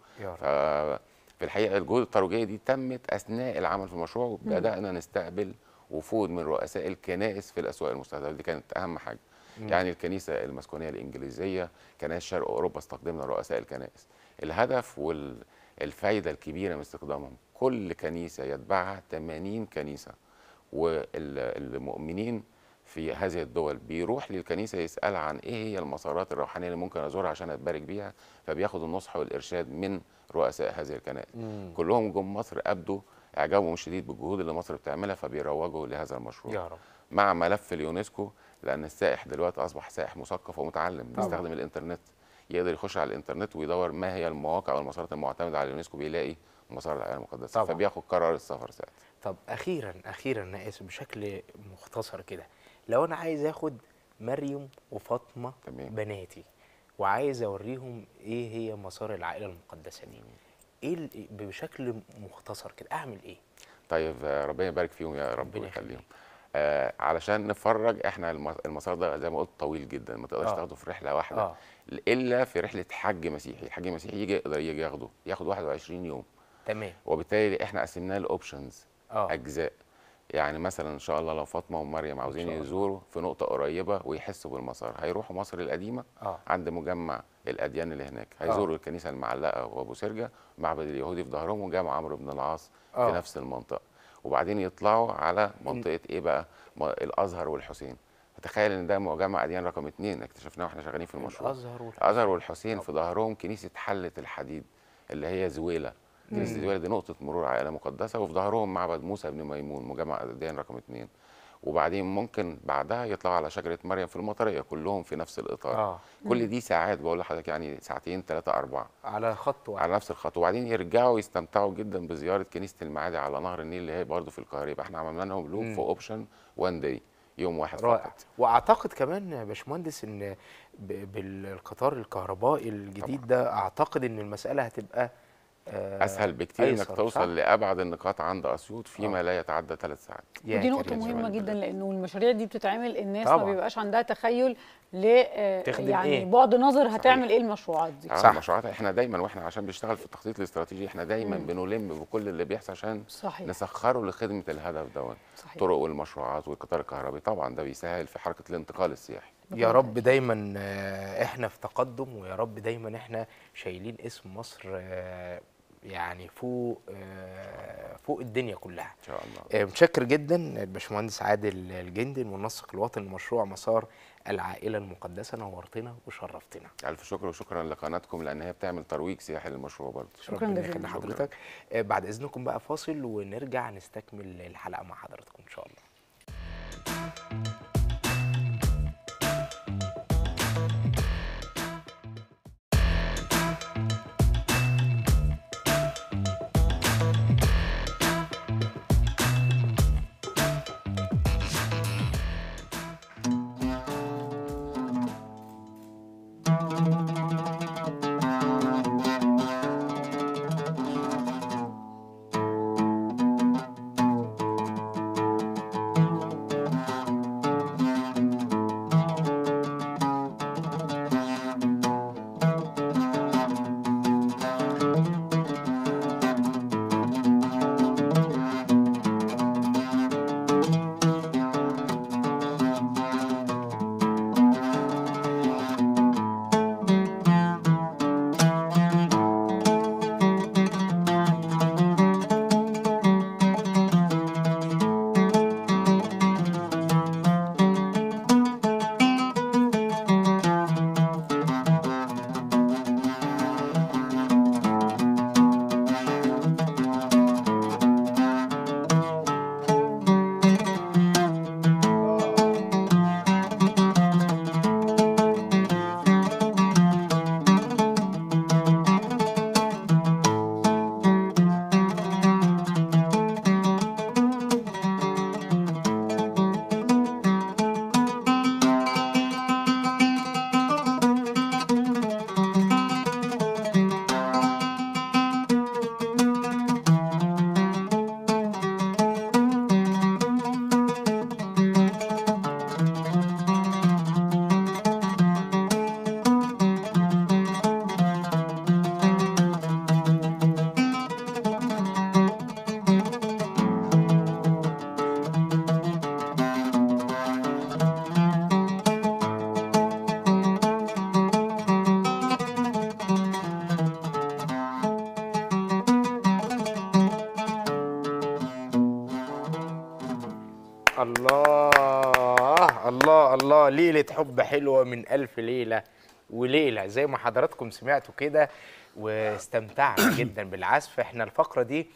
في الحقيقه الجهود الترويجيه دي تمت اثناء العمل في المشروع وبدانا نستقبل وفود من رؤساء الكنائس في الاسواق المستهدفه دي كانت اهم حاجه يعني الكنيسه المسكونيه الانجليزيه كنائس شرق اوروبا استقدمنا رؤساء الكنائس الهدف والفايده الكبيره من استخدامهم كل كنيسه يتبعها 80 كنيسه والمؤمنين في هذه الدول بيروح للكنيسه يسالها عن ايه هي المسارات الروحانيه اللي ممكن ازورها عشان اتبارك بيها فبياخد النصح والارشاد من رؤساء هذه الكنائس كلهم جم مصر ابدوا اعجابهم الشديد بالجهود اللي مصر بتعملها فبيروجوا لهذا المشروع يا رب. مع ملف اليونسكو لان السائح دلوقتي اصبح سائح مثقف ومتعلم بيستخدم الانترنت يقدر يخش على الانترنت ويدور ما هي المواقع والمسارات المعتمده على اليونسكو بيلاقي مسار العالم المقدسه فبياخد قرار السفر ساعتها طب اخيرا اخيرا انا اسف بشكل مختصر كده لو انا عايز اخد مريم وفاطمه تمام. بناتي وعايز اوريهم ايه هي مسار العائله المقدسه دي ايه بشكل مختصر كده اعمل ايه طيب ربنا يبارك فيهم يا رب ويخليهم آه، علشان نفرج احنا المسار ده زي ما قلت طويل جدا ما تقدرش آه. تاخده في رحله واحده آه. الا في رحله حج مسيحي الحج المسيحي يجي يقدر يجي ياخده ياخد 21 يوم تمام وبالتالي احنا قسمناه لاوبشنز آه. اجزاء يعني مثلا ان شاء الله لو فاطمه ومريم عاوزين يزوروا في نقطه قريبه ويحسوا بالمسار هيروحوا مصر القديمه آه. عند مجمع الاديان اللي هناك هيزوروا آه. الكنيسه المعلقه وابو سرجه معبد اليهودي في ظهرهم وجامع عمرو بن العاص آه. في نفس المنطقه وبعدين يطلعوا على منطقه ايه بقى الازهر والحسين فتخيل ان ده مجمع اديان رقم اثنين اكتشفناه واحنا شغالين في المشروع الازهر والحسين, الأزهر والحسين في ظهرهم كنيسه حله الحديد اللي هي زويله كنيسه زويله دي نقطه مرور عائله مقدسه وفي ظهرهم معبد موسى بن ميمون مجمع اديان رقم اثنين وبعدين ممكن بعدها يطلعوا على شجره مريم في المطريه كلهم في نفس الاطار آه. كل دي ساعات بقول لحضرتك يعني ساعتين ثلاثه اربعه على خط واحد على نفس الخط وبعدين يرجعوا يستمتعوا جدا بزياره كنيسه المعادي على نهر النيل اللي هي برضه في القاهره يبقى احنا عملنا لهم لوب في اوبشن وان داي يوم واحد رائع. فقط واعتقد كمان يا باشمهندس ان بالقطار الكهربائي الجديد طبعا. ده اعتقد ان المساله هتبقى آه، اسهل بكتير انك توصل لابعد النقاط عند اسيوط فيما آه. لا يتعدى ثلاث ساعات ودي نقطه مهمه جدا لانه المشاريع دي بتتعمل الناس طبعا. ما بيبقاش عندها تخيل ل آه، يعني إيه؟ بعد نظر هتعمل صحيح. ايه المشروعات دي صح المشروعات احنا دايما واحنا عشان بنشتغل في التخطيط الاستراتيجي احنا دايما مم. بنلم بكل اللي بيحصل عشان صحيح. نسخره لخدمه الهدف دوت طرق والمشروعات والقطار الكهربي طبعا ده بيسهل في حركه الانتقال السياحي يا رب دايما احنا في تقدم ويا رب دايما احنا شايلين اسم مصر يعني فوق آه، فوق الدنيا كلها ان شاء الله آه، متشكر جدا الباشمهندس عادل الجندي المنسق الوطني لمشروع مسار العائله المقدسه نورتنا وشرفتنا الف شكر وشكرا لقناتكم لان هي بتعمل ترويج سياحي للمشروع برضه شكرا جزيلا لحضرتك آه، بعد اذنكم بقى فاصل ونرجع نستكمل الحلقه مع حضراتكم ان شاء الله حب حلوة من ألف ليلة وليلة زي ما حضراتكم سمعتوا كده واستمتعنا (coughs) جدا بالعزف احنا الفقرة دي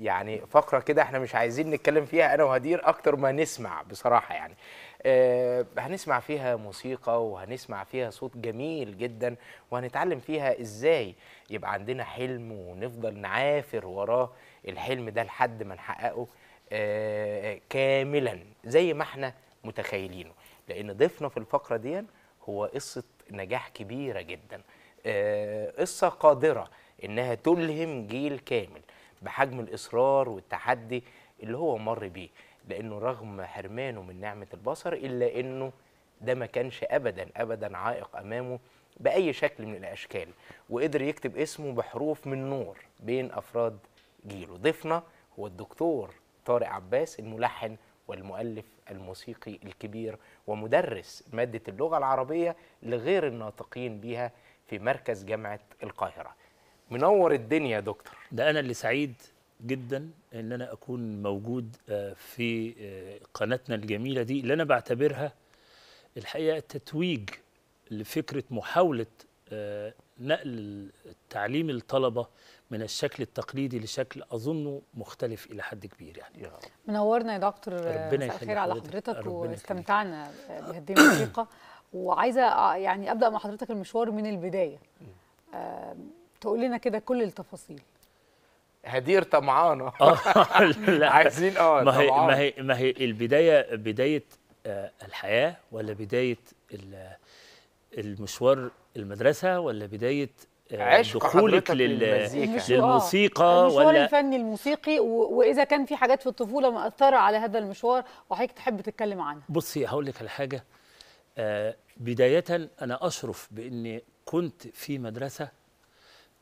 يعني فقرة كده احنا مش عايزين نتكلم فيها أنا وهدير أكتر ما نسمع بصراحة يعني هنسمع فيها موسيقى وهنسمع فيها صوت جميل جدا وهنتعلم فيها ازاي يبقى عندنا حلم ونفضل نعافر وراه الحلم ده لحد ما نحققه آه، كاملا زي ما احنا متخيلينه لان ضيفنا في الفقره دي هو قصه نجاح كبيره جدا آه، قصه قادره انها تلهم جيل كامل بحجم الاصرار والتحدي اللي هو مر بيه لانه رغم حرمانه من نعمه البصر الا انه ده ما كانش ابدا ابدا عائق امامه باي شكل من الاشكال وقدر يكتب اسمه بحروف من نور بين افراد جيله ضيفنا هو الدكتور طارق عباس الملحن والمؤلف الموسيقي الكبير ومدرس مادة اللغة العربية لغير الناطقين بها في مركز جامعة القاهرة منور الدنيا يا دكتور ده أنا اللي سعيد جدا ان انا اكون موجود آه، في آه، قناتنا الجميله دي اللي انا بعتبرها الحقيقه تتويج لفكره محاوله آه، نقل تعليم الطلبه من الشكل التقليدي لشكل اظنه مختلف الى حد كبير يعني منورنا يا دكتور ربنا يخليك على حضرتك واستمتعنا بهذه الموسيقى وعايزه يعني ابدا مع حضرتك المشوار من البدايه آه، تقول لنا كده كل التفاصيل هدير طمعانه (laughs) آه، عايزين اه ما هي ما هي ما هي البدايه بدايه آه، الحياه ولا بدايه المشوار المدرسه ولا بدايه آه، دخولك لل... للموسيقى آه، المشوار ولا الفني الموسيقي و... واذا كان في حاجات في الطفوله مأثره على هذا المشوار وحضرتك تحب تتكلم عنها بصي هقول لك على حاجه آه بدايه انا اشرف باني كنت في مدرسه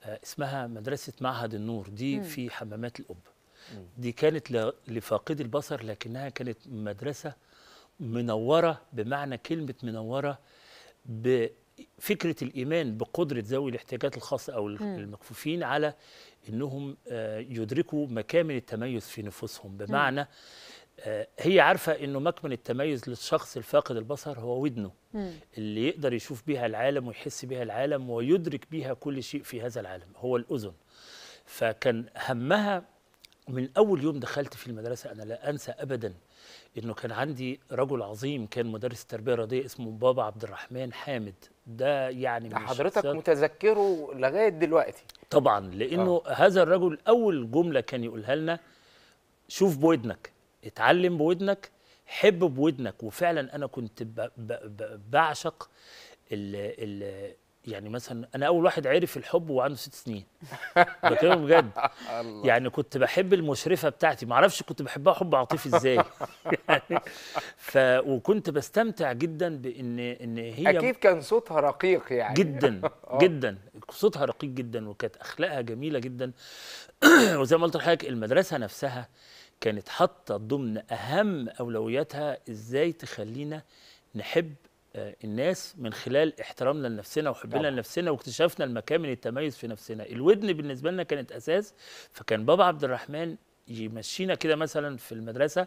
آه اسمها مدرسه معهد النور دي م. في حمامات الاب م. دي كانت ل... لفاقدي البصر لكنها كانت مدرسه منوره بمعنى كلمه منوره ب فكره الايمان بقدره ذوي الاحتياجات الخاصه او المكفوفين على انهم آه، يدركوا مكامن التميز في نفوسهم بمعنى آه، هي عارفه انه مكمن التميز للشخص الفاقد البصر هو ودنه اللي يقدر يشوف بها العالم ويحس بها العالم ويدرك بها كل شيء في هذا العالم هو الاذن فكان همها من اول يوم دخلت في المدرسه انا لا انسى ابدا انه كان عندي رجل عظيم كان مدرس تربيه رياضيه اسمه بابا عبد الرحمن حامد ده يعني ده حضرتك متذكره لغايه دلوقتي طبعا لانه آه. هذا الرجل اول جمله كان يقولها لنا شوف بودنك اتعلم بودنك حب بودنك وفعلا انا كنت بعشق ال ال يعني مثلا انا اول واحد عرف الحب وعنده ست سنين بكلمه بجد (laughs) يعني كنت بحب المشرفه بتاعتي ما اعرفش كنت بحبها حب عاطفي ازاي (laughs) يعني ف وكنت بستمتع جدا بان ان هي اكيد كان صوتها رقيق يعني جدا (laughs) آه. جدا صوتها رقيق جدا وكانت اخلاقها جميله جدا (clears throat) وزي ما قلت لحضرتك المدرسه نفسها كانت حاطه ضمن اهم اولوياتها ازاي تخلينا نحب آه، الناس من خلال احترامنا لنفسنا وحبنا لنفسنا واكتشافنا المكان من التميز في نفسنا الودن بالنسبه لنا كانت اساس فكان بابا عبد الرحمن يمشينا كده مثلا في المدرسه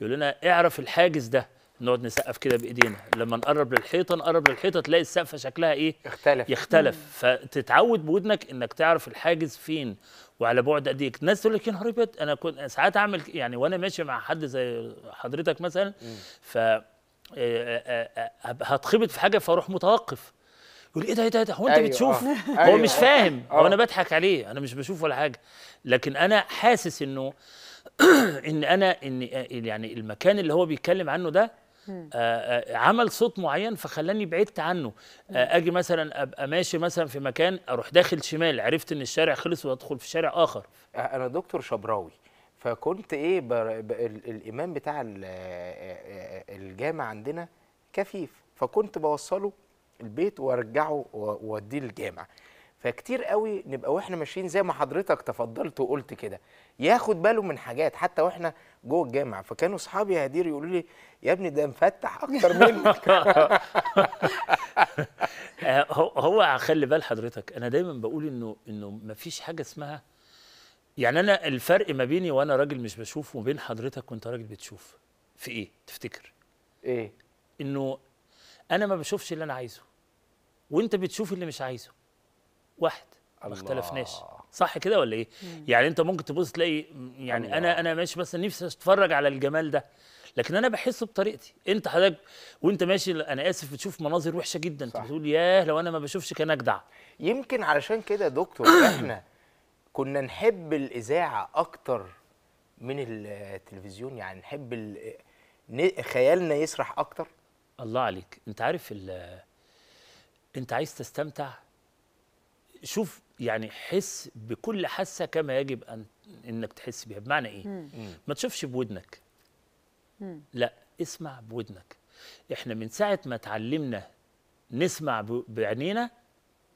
يقول لنا اعرف الحاجز ده نقعد نسقف كده بايدينا لما نقرب للحيطه نقرب للحيطه تلاقي السقفه شكلها ايه اختلف يختلف فتتعود بودنك انك تعرف الحاجز فين وعلى بعد قد ايه الناس تقول لك يا نهار ابيض انا كنت ساعات اعمل يعني وانا ماشي مع حد زي حضرتك مثلا ف آه، آه، آه، هتخبط في حاجه فاروح متوقف يقول ايه ده ايه ده, إيه ده هو انت أيوة بتشوفه أيوة هو مش فاهم أيوة هو انا بضحك عليه انا مش بشوف ولا حاجه لكن انا حاسس انه (clears throat) ان انا ان يعني المكان اللي هو بيتكلم عنه ده عمل صوت معين فخلاني بعدت عنه اجي مثلا ابقى ماشي مثلا في مكان اروح داخل شمال عرفت ان الشارع خلص وادخل في شارع اخر انا دكتور شبراوي فكنت ايه بر... ب... الامام بتاع الجامع عندنا كفيف فكنت بوصله البيت وارجعه واوديه الجامع فكتير قوي نبقى واحنا ماشيين زي ما حضرتك تفضلت وقلت كده ياخد باله من حاجات حتى واحنا جوه الجامع فكانوا اصحابي هدير يقولوا لي يا ابني ده مفتح اكتر منك (laughs) آه، هو خلي بال حضرتك انا دايما بقول انه انه مفيش حاجه اسمها يعني انا الفرق ما بيني وانا راجل مش بشوف وبين حضرتك وانت راجل بتشوف في ايه تفتكر ايه انه انا ما بشوفش اللي انا عايزه وانت بتشوف اللي مش عايزه واحد ما اختلفناش صح كده ولا ايه مم. يعني انت ممكن تبص تلاقي يعني الله. انا انا ماشي مثلا نفسي اتفرج على الجمال ده لكن انا بحسه بطريقتي انت حضرتك وانت ماشي انا اسف بتشوف مناظر وحشه جدا صح. انت بتقول ياه لو انا ما بشوفش كان اجدع يمكن علشان كده دكتور احنا كنا نحب الاذاعه اكتر من التلفزيون يعني نحب ال... خيالنا يسرح اكتر الله عليك انت عارف ال... انت عايز تستمتع شوف يعني حس بكل حاسه كما يجب ان انك تحس بها بمعنى ايه ما تشوفش بودنك لا اسمع بودنك احنا من ساعه ما اتعلمنا نسمع بعينينا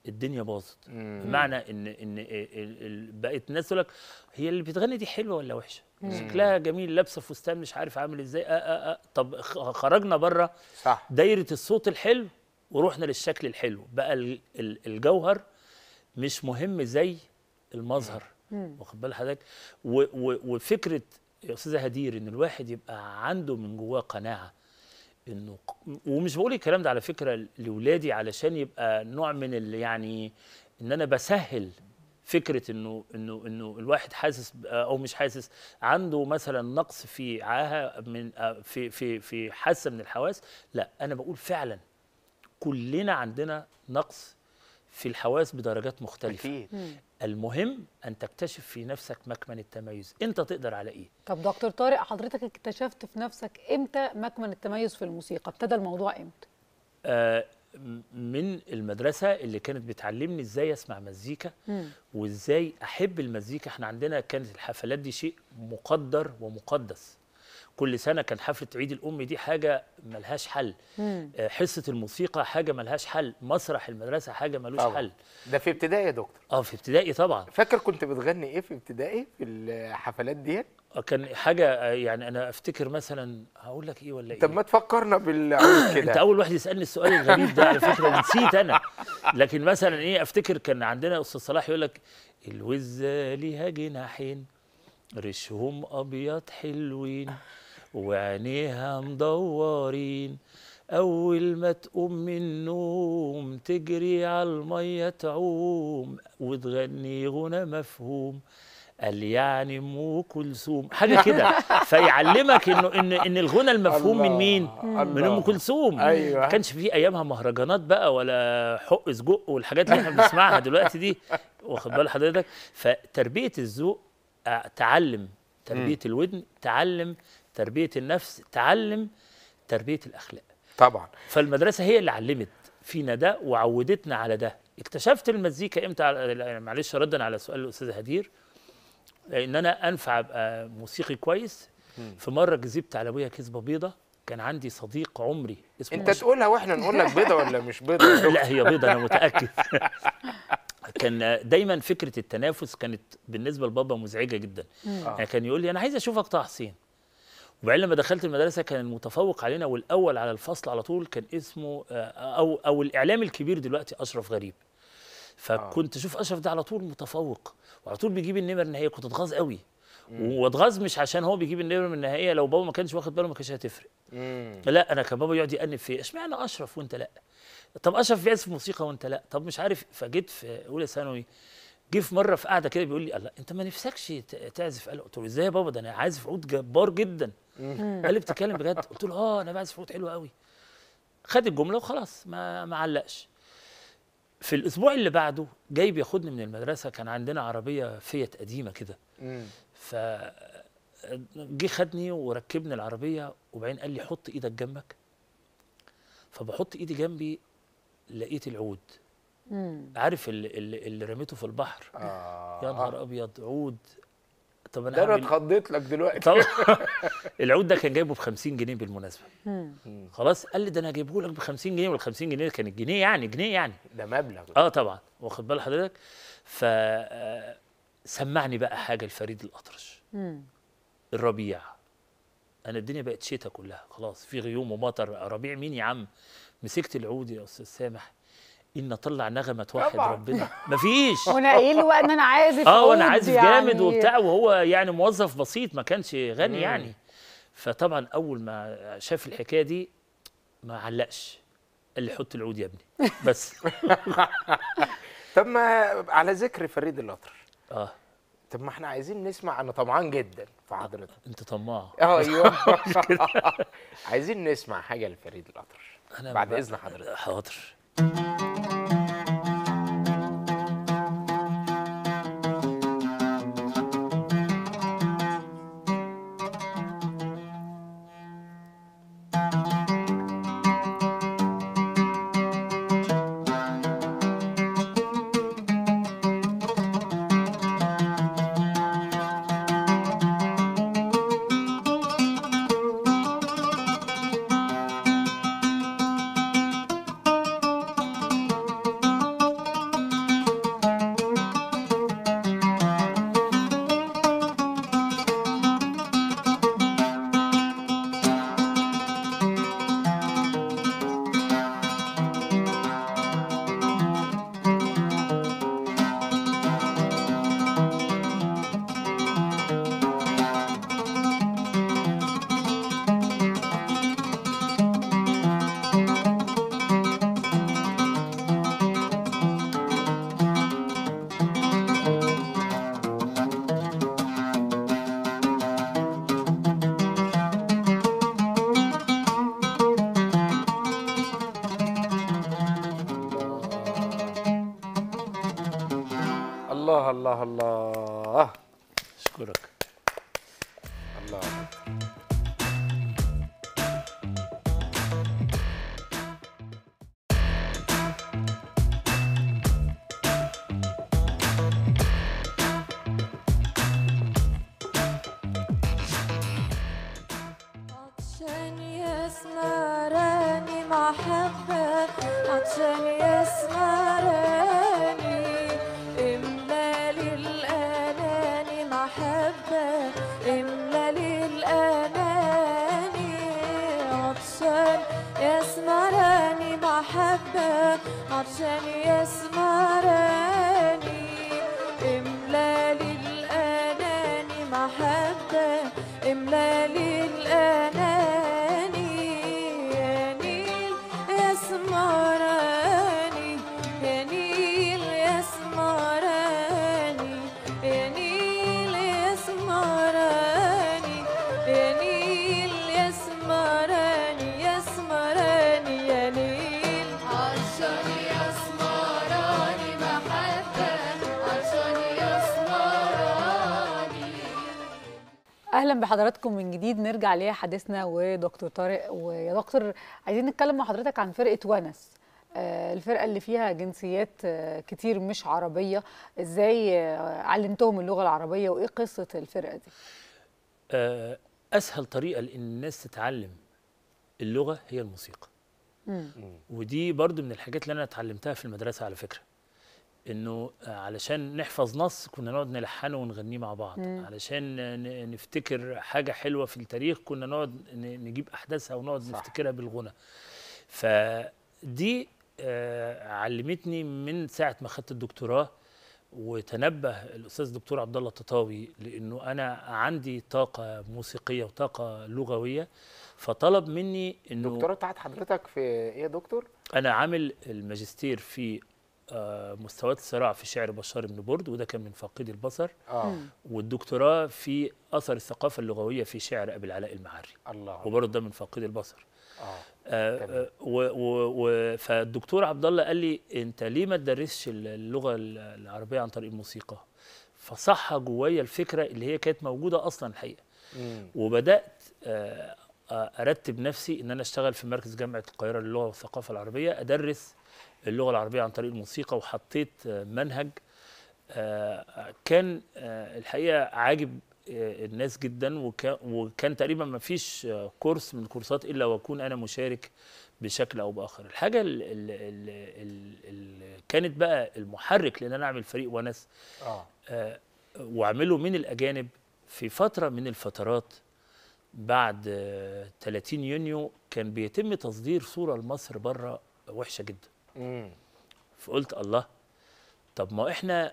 الدنيا باظت بمعنى ان ان بقت الناس تقول لك هي اللي بتغني دي حلوه ولا وحشه شكلها جميل لابسه فستان مش عارف عامل ازاي آآ آآ طب خرجنا بره صح دايره الصوت الحلو ورحنا للشكل الحلو بقى الجوهر مش مهم زي المظهر واخد بال حضرتك وفكره يا استاذه هدير ان الواحد يبقى عنده من جواه قناعه انه ومش بقول الكلام ده على فكره لاولادي علشان يبقى نوع من اللي يعني ان انا بسهل فكره انه انه انه الواحد حاسس او مش حاسس عنده مثلا نقص في عاهه من آه، في في في حاسه من الحواس لا انا بقول فعلا كلنا عندنا نقص في الحواس بدرجات مختلفه أكيد. المهم ان تكتشف في نفسك مكمن التميز انت تقدر على ايه طب دكتور طارق حضرتك اكتشفت في نفسك امتى مكمن التميز في الموسيقى ابتدى الموضوع امتى آه من المدرسه اللي كانت بتعلمني ازاي اسمع مزيكا وازاي احب المزيكا احنا عندنا كانت الحفلات دي شيء مقدر ومقدس كل سنه كان حفله عيد الام دي حاجه ملهاش حل مم. آه، حصه الموسيقى حاجه ملهاش حل مسرح المدرسه حاجه ملوش طبعا. حل ده في ابتدائي يا دكتور اه في ابتدائي طبعا فاكر كنت بتغني ايه في ابتدائي في الحفلات ديت آه، كان حاجه آه، يعني انا افتكر مثلا هقول لك ايه ولا ايه طب ما تفكرنا بال (coughs) كده انت اول واحد يسالني السؤال الغريب ده على فكره نسيت انا لكن مثلا ايه افتكر كان عندنا استاذ صلاح يقول لك الوزه ليها جناحين ريشهم ابيض حلوين وعينيها مدورين أول ما تقوم من النوم تجري على المية تعوم وتغني غنى مفهوم قال يعني مو كلثوم حاجه (laughs) كده فيعلمك انه ان ان الغنى المفهوم من مين؟ من ام كلثوم أيوة. ما كانش في ايامها مهرجانات بقى ولا حق سجق والحاجات اللي احنا بنسمعها دلوقتي دي واخد بال حضرتك فتربيه الذوق آه، تعلم تربيه الودن تعلم تربيه النفس تعلم تربيه الاخلاق طبعا فالمدرسه هي اللي علمت فينا ده وعودتنا على ده اكتشفت المزيكا امتى معلش ردا على سؤال الاستاذ هدير ان انا انفع ابقى موسيقي كويس في مره كذبت على ابويا كذبه بيضه كان عندي صديق عمري اسمه انت تقولها واحنا نقول لك بيضه ولا مش بيضه (laughs) لا هي بيضه انا متاكد (laughs) كان دايما فكره التنافس كانت بالنسبه لبابا مزعجه جدا يعني كان يقول لي انا عايز اشوفك طه حسين وبعدين لما دخلت المدرسه كان المتفوق علينا والاول على الفصل على طول كان اسمه آه، او او الاعلام الكبير دلوقتي اشرف غريب فكنت آه. اشوف اشرف ده على طول متفوق وعلى طول بيجيب النمر النهائيه كنت اتغاظ قوي واتغاظ مش عشان هو بيجيب النمر من النهائيه لو بابا ما كانش واخد باله ما كانش هتفرق لا انا كان بابا يقعد يأنب في اشمعنى اشرف وانت لا طب اشرف بيعزف موسيقى وانت لا طب مش عارف فجيت في اولى ثانوي جه في مره في قاعده كده بيقول لي الله انت ما نفسكش تعزف قال قلت له ازاي يا بابا ده انا عازف عود جبار جدا قال لي بتتكلم بجد قلت له اه انا بعزف عود حلو قوي خد الجمله وخلاص ما ما علقش في الاسبوع اللي بعده جاي بياخدني من المدرسه كان عندنا عربيه فيت قديمه كده ف جه خدني وركبني العربيه وبعدين قال لي حط ايدك جنبك فبحط ايدي جنبي لقيت العود عارف اللي, اللي رميته في البحر آه. يا نهار ابيض عود طب انا ده انا اتخضيت لك دلوقتي طب (laughs) (laughs) العود ده كان جايبه ب 50 جنيه بالمناسبه خلاص قال لي ده انا جايبه لك ب 50 جنيه وال 50 جنيه كانت جنيه يعني جنيه يعني ده مبلغ اه طبعا واخد بال حضرتك ف آه، سمعني بقى حاجه لفريد الاطرش الربيع انا الدنيا بقت شتاء كلها خلاص في غيوم ومطر ربيع مين يا عم مسكت العود يا استاذ سامح ان اطلع نغمه واحد طبعا. ربنا مفيش وانا قايل له انا عازف اه وانا عازف جامد يعني. وبتاع وهو يعني موظف بسيط ما كانش غني مم. يعني فطبعا اول ما شاف الحكايه دي ما علقش قال لي حط العود يا ابني بس (laughs) طب ما على ذكر فريد الاطر اه طب ما احنا عايزين نسمع انا طمعان جدا في حضرتك آه، انت طماع اه ايوه (laughs) (laughs) عايزين نسمع حاجه لفريد الاطرش بعد اذن حضرتك حاضر الله الله اهلا بحضراتكم من جديد نرجع لحديثنا ودكتور طارق ويا دكتور عايزين نتكلم مع حضرتك عن فرقه ونس آه، الفرقه اللي فيها جنسيات آه، كتير مش عربيه ازاي آه، علمتهم اللغه العربيه وايه قصه الفرقه دي اسهل طريقه لان الناس تتعلم اللغه هي الموسيقى مم. ودي برضو من الحاجات اللي انا اتعلمتها في المدرسه على فكره انه علشان نحفظ نص كنا نقعد نلحنه ونغنيه مع بعض مم. علشان نفتكر حاجه حلوه في التاريخ كنا نقعد نجيب احداثها ونقعد صح. نفتكرها بالغنى فدي آه، علمتني من ساعه ما خدت الدكتوراه وتنبه الاستاذ الدكتور عبد الله التطاوي لانه انا عندي طاقه موسيقيه وطاقه لغويه فطلب مني انه الدكتوراه بتاعت حضرتك في ايه يا دكتور؟ انا عامل الماجستير في آه، مستويات الصراع في شعر بشار بن برد وده كان من فاقدي البصر آه. والدكتوراه في اثر الثقافه اللغويه في شعر ابي العلاء المعري الله وبرده ده من فاقدي البصر آه. آه, آه، و و فالدكتور عبد الله قال لي انت ليه ما تدرسش اللغه العربيه عن طريق الموسيقى فصح جوايا الفكره اللي هي كانت موجوده اصلا الحقيقه مم. وبدات آه ارتب نفسي ان انا اشتغل في مركز جامعه القاهره للغه والثقافه العربيه ادرس اللغه العربيه عن طريق الموسيقى وحطيت آه، منهج آه، كان آه، الحقيقه عاجب الناس جدا وكان تقريبا ما فيش كورس من الكورسات الا واكون انا مشارك بشكل او باخر الحاجه اللي كانت بقى المحرك لان انا اعمل فريق ونس آه. واعمله من الاجانب في فتره من الفترات بعد 30 يونيو كان بيتم تصدير صوره لمصر بره وحشه جدا مم. فقلت الله طب ما احنا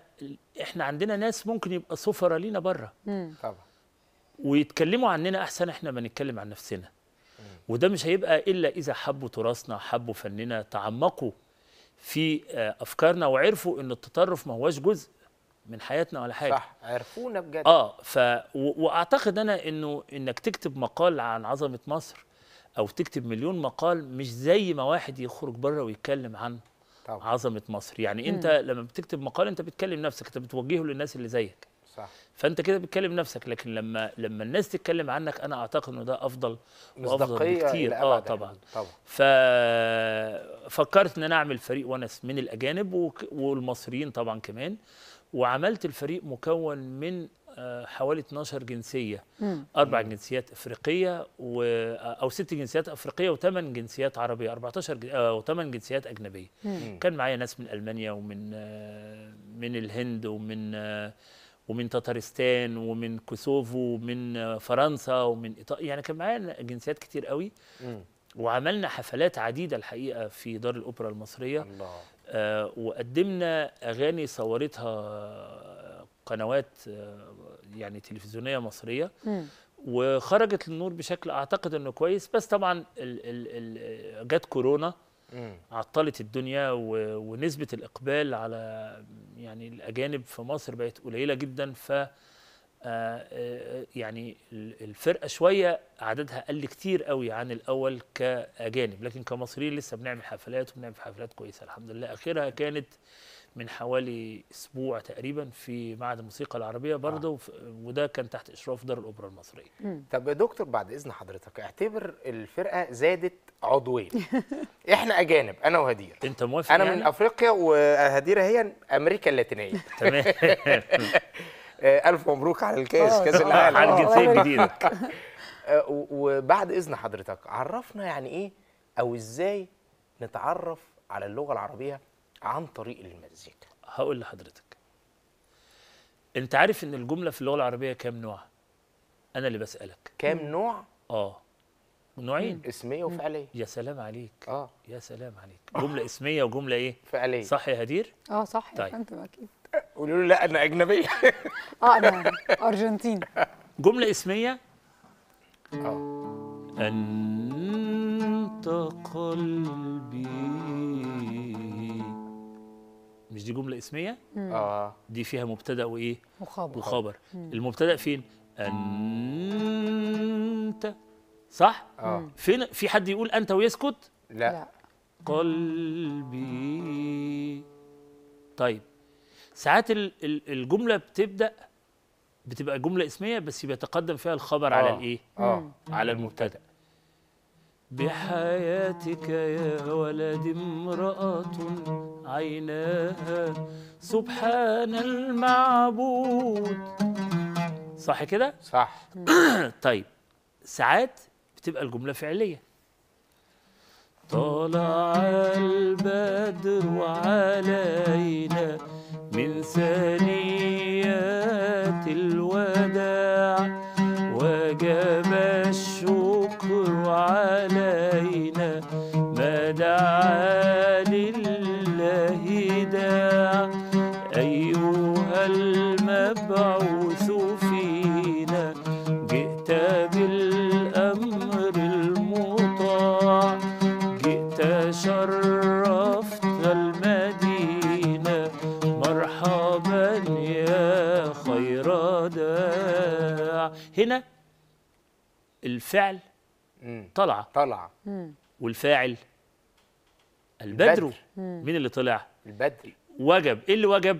احنا عندنا ناس ممكن يبقى سفراء لينا بره طبعا ويتكلموا عننا احسن احنا ما نتكلم عن نفسنا مم. وده مش هيبقى الا اذا حبوا تراثنا حبوا فننا تعمقوا في آه، افكارنا وعرفوا ان التطرف ما هواش جزء من حياتنا ولا حاجه صح عرفونا بجد اه ف و... واعتقد انا انه انك تكتب مقال عن عظمه مصر او تكتب مليون مقال مش زي ما واحد يخرج بره ويتكلم عن طبعا. عظمه مصر يعني انت مم. لما بتكتب مقال انت بتكلم نفسك انت بتوجهه للناس اللي زيك صح فانت كده بتكلم نفسك لكن لما لما الناس تتكلم عنك انا اعتقد انه ده افضل وافضل بكتير اه يعني. طبعا طبعا ففكرت ان انا اعمل فريق ونس من الاجانب والمصريين طبعا كمان وعملت الفريق مكون من آه، حوالي 12 جنسيه اربع جنسيات افريقيه و آه، او ست جنسيات افريقيه وثمان جنسيات عربيه 14 آه، وثمان جنسيات اجنبيه كان معايا ناس من المانيا ومن من الهند ومن ومن تتارستان ومن كوسوفو ومن فرنسا ومن ايطاليا يعني كان معايا جنسيات كتير قوي وعملنا حفلات عديده الحقيقه في دار الاوبرا المصريه الله. آه وقدمنا اغاني صورتها قنوات يعني تلفزيونيه مصريه وخرجت للنور بشكل اعتقد انه كويس بس طبعا ال ال ال جت كورونا عطلت الدنيا ونسبه الاقبال على يعني الاجانب في مصر بقت قليله جدا ف آه، آه، يعني الفرقه شويه عددها قل كتير قوي عن الاول كاجانب لكن كمصريين لسه بنعمل حفلات وبنعمل حفلات كويسه الحمد لله اخرها كانت من حوالي اسبوع تقريبا في معهد الموسيقى العربيه آه. برضه آه. وده كان تحت اشراف دار الاوبرا المصريه طب يا دكتور بعد اذن حضرتك اعتبر الفرقه زادت عضوين (laughs) احنا اجانب انا وهدير انت موافق انا يعني؟ من افريقيا وهدير هي امريكا اللاتينيه (laughs) تمام (laughs) الف مبروك على الكاس آه، كاس آه، العالم على الجنسيه الجديده وبعد اذن حضرتك عرفنا يعني ايه او ازاي نتعرف على اللغه العربيه عن طريق المزيكا هقول لحضرتك انت عارف ان الجمله في اللغه العربيه كام نوع انا اللي بسالك كام نوع اه نوعين اسميه وفعليه يا سلام عليك اه يا سلام عليك جمله اسميه وجمله ايه فعليه صح يا هدير اه صح طيب. انتم اكيد قولوا له لا انا اجنبي (laughs) اه انا ارجنتين جمله اسميه اه انت قلبي مش دي جمله اسميه اه دي فيها مبتدا وايه وخبر وخبر المبتدا فين انت صح آه. فين في حد يقول انت ويسكت لا, قلبي طيب ساعات الجمله بتبدا بتبقى جمله اسميه بس بيتقدم فيها الخبر آه. على الايه آه. على المبتدا بحياتك يا ولد امرأة عيناها سبحان المعبود صح كده؟ صح (clears throat) طيب ساعات بتبقى الجملة فعلية طلع البدر علينا من ثنيات الوداع وجب الشكر علينا تعالي الهدى أيها المبعوث فينا جئت بالأمر المطاع جئت شرفت المدينة مرحبا يا خير داع هنا الفعل طلع طلع والفاعل البدر, مين اللي طلع البدر وجب ايه اللي وجب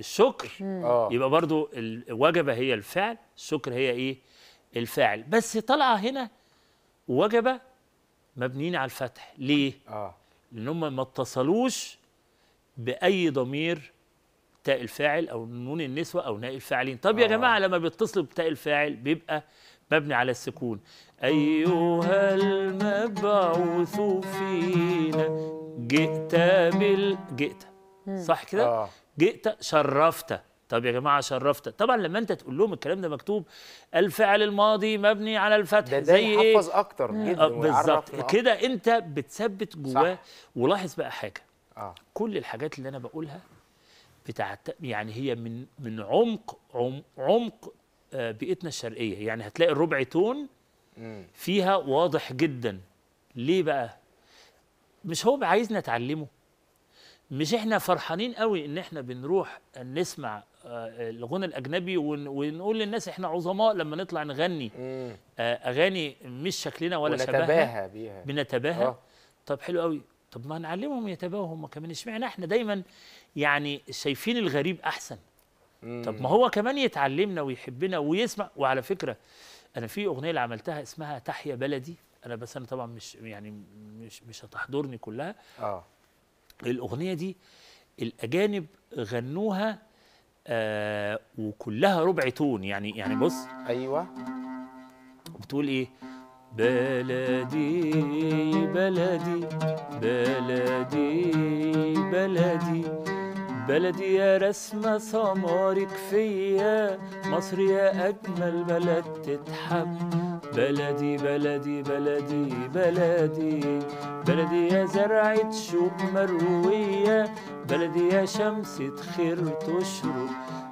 الشكر مم. آه. يبقى برضو الوجبه هي الفعل الشكر هي ايه الفاعل بس طالعه هنا وجبه مبنيين على الفتح ليه آه. لان هم ما اتصلوش باي ضمير تاء الفاعل او نون النسوه او ناء الفاعلين طب آه. يا جماعه لما بيتصلوا بتاء الفاعل بيبقى مبني على السكون أيها المبعوث فينا جئت بال جئت صح كده؟ آه. جئت شرفت طب يا جماعه شرفت طبعا لما انت تقول لهم الكلام ده مكتوب الفعل الماضي مبني على الفتح ده زي ايه يحفظ اكتر جدا آه، بالظبط كده انت بتثبت جواه ولاحظ بقى حاجه آه. كل الحاجات اللي انا بقولها بتاعت يعني هي من من عمق عمق بيئتنا الشرقيه يعني هتلاقي الربع تون فيها واضح جدا ليه بقى مش هو عايزنا نتعلمه مش احنا فرحانين قوي ان احنا بنروح نسمع آه، الغنى الاجنبي ونقول للناس احنا عظماء لما نطلع نغني آه، اغاني مش شكلنا ولا شبهنا بنتباهى بيها بنتباهى آه. طب حلو قوي طب ما نعلمهم يتباهوا هم كمان اشمعنى احنا دايما يعني شايفين الغريب احسن طب ما هو كمان يتعلمنا ويحبنا ويسمع وعلى فكره انا في اغنيه اللي عملتها اسمها تحيا بلدي انا بس انا طبعا مش يعني مش مش هتحضرني كلها اه الاغنيه دي الاجانب غنوها آه وكلها ربع تون يعني يعني بص ايوه بتقول ايه بلدي بلدي بلدي بلدي بلدي يا رسمة سمارك فيا مصر يا أجمل بلد تتحب بلدي بلدي بلدي بلدي بلدي يا زرعة شوق مروية بلدي يا شمسة خير تشرق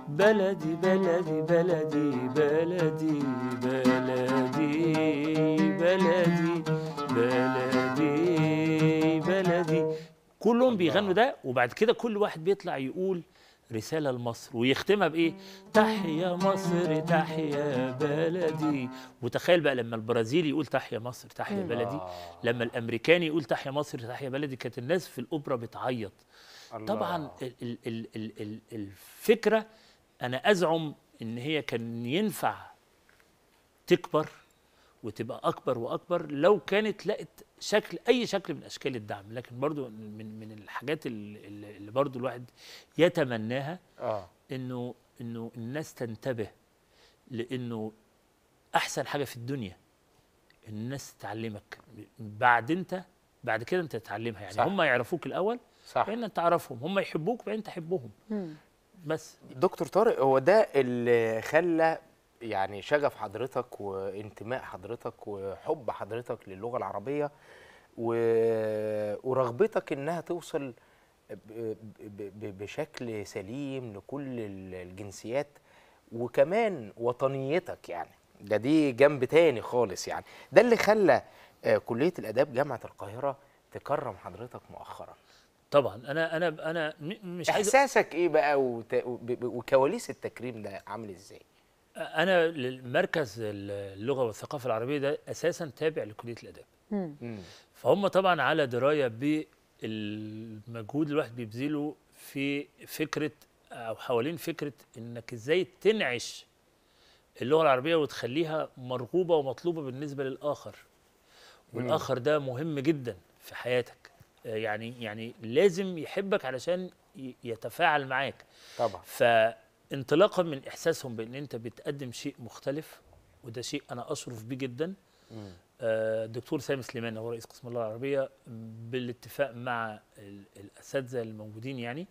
بلدي بلدي بلدي بلدي بلدي بلدي بلدي, بلدي كلهم بيغنوا ده وبعد كده كل واحد بيطلع يقول رسالة لمصر ويختمها بإيه؟ تحيا مصر تحيا بلدي وتخيل بقى لما البرازيلي يقول تحيا مصر تحيا بلدي لما الأمريكاني يقول تحيا مصر تحيا بلدي كانت الناس في الأوبرا بتعيط طبعا ال ال ال ال الفكرة أنا أزعم إن هي كان ينفع تكبر وتبقى أكبر وأكبر لو كانت لقت شكل اي شكل من اشكال الدعم لكن برضو من من الحاجات اللي برضو الواحد يتمناها آه. انه انه الناس تنتبه لانه احسن حاجه في الدنيا الناس تعلمك بعد انت بعد كده انت تتعلمها يعني صح. هم يعرفوك الاول صح بعدين تعرفهم هم يحبوك بعدين تحبهم بس دكتور طارق هو ده اللي خلى يعني شغف حضرتك وانتماء حضرتك وحب حضرتك للغه العربيه و... ورغبتك انها توصل بشكل سليم لكل الجنسيات وكمان وطنيتك يعني ده دي جنب تاني خالص يعني ده اللي خلى آه، كليه الاداب جامعه القاهره تكرم حضرتك مؤخرا طبعا انا انا انا مش احساسك ايه بقى وكواليس التكريم ده عامل ازاي انا المركز اللغه والثقافه العربيه ده اساسا تابع لكليه الاداب فهم طبعا على درايه بالمجهود الواحد بيبذله في فكره او حوالين فكره انك ازاي تنعش اللغه العربيه وتخليها مرغوبه ومطلوبه بالنسبه للاخر والاخر ده مهم جدا في حياتك آه، يعني يعني لازم يحبك علشان يتفاعل معاك طبعا ف انطلاقا من احساسهم بان انت بتقدم شيء مختلف وده شيء انا اشرف بيه جدا الدكتور آه، سامي سليمان هو رئيس قسم اللغه العربيه بالاتفاق مع الاساتذه الموجودين يعني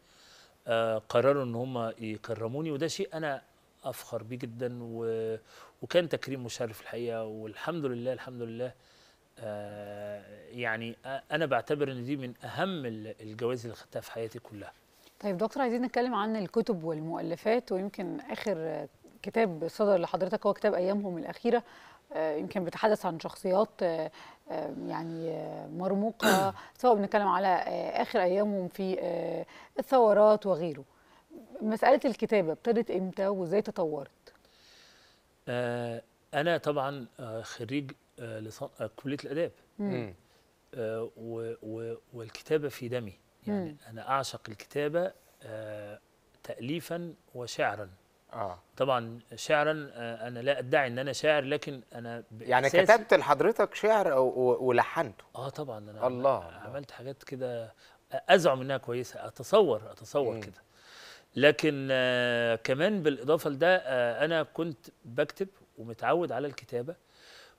آه، قرروا ان هم يكرموني وده شيء انا افخر بيه جدا وكان تكريم مشرف الحقيقه والحمد لله الحمد لله آه، يعني انا بعتبر ان دي من اهم الجوائز اللي خدتها في حياتي كلها طيب دكتور عايزين نتكلم عن الكتب والمؤلفات ويمكن اخر كتاب صدر لحضرتك هو كتاب ايامهم الاخيره آه، يمكن بيتحدث عن شخصيات آه، آه، يعني مرموقه (coughs) سواء بنتكلم على اخر ايامهم في الثورات وغيره مساله الكتابه ابتدت امتى وازاي تطورت انا طبعا خريج كليه الاداب والكتابه في دمي يعني مم. انا اعشق الكتابه آه تاليفا وشعرا آه. طبعا شعرا آه انا لا ادعي ان انا شاعر لكن انا يعني كتبت لحضرتك شعر ولحنته اه طبعا انا الله عملت الله. حاجات كده ازعم انها كويسه اتصور اتصور كده لكن آه كمان بالاضافه لده آه انا كنت بكتب ومتعود على الكتابه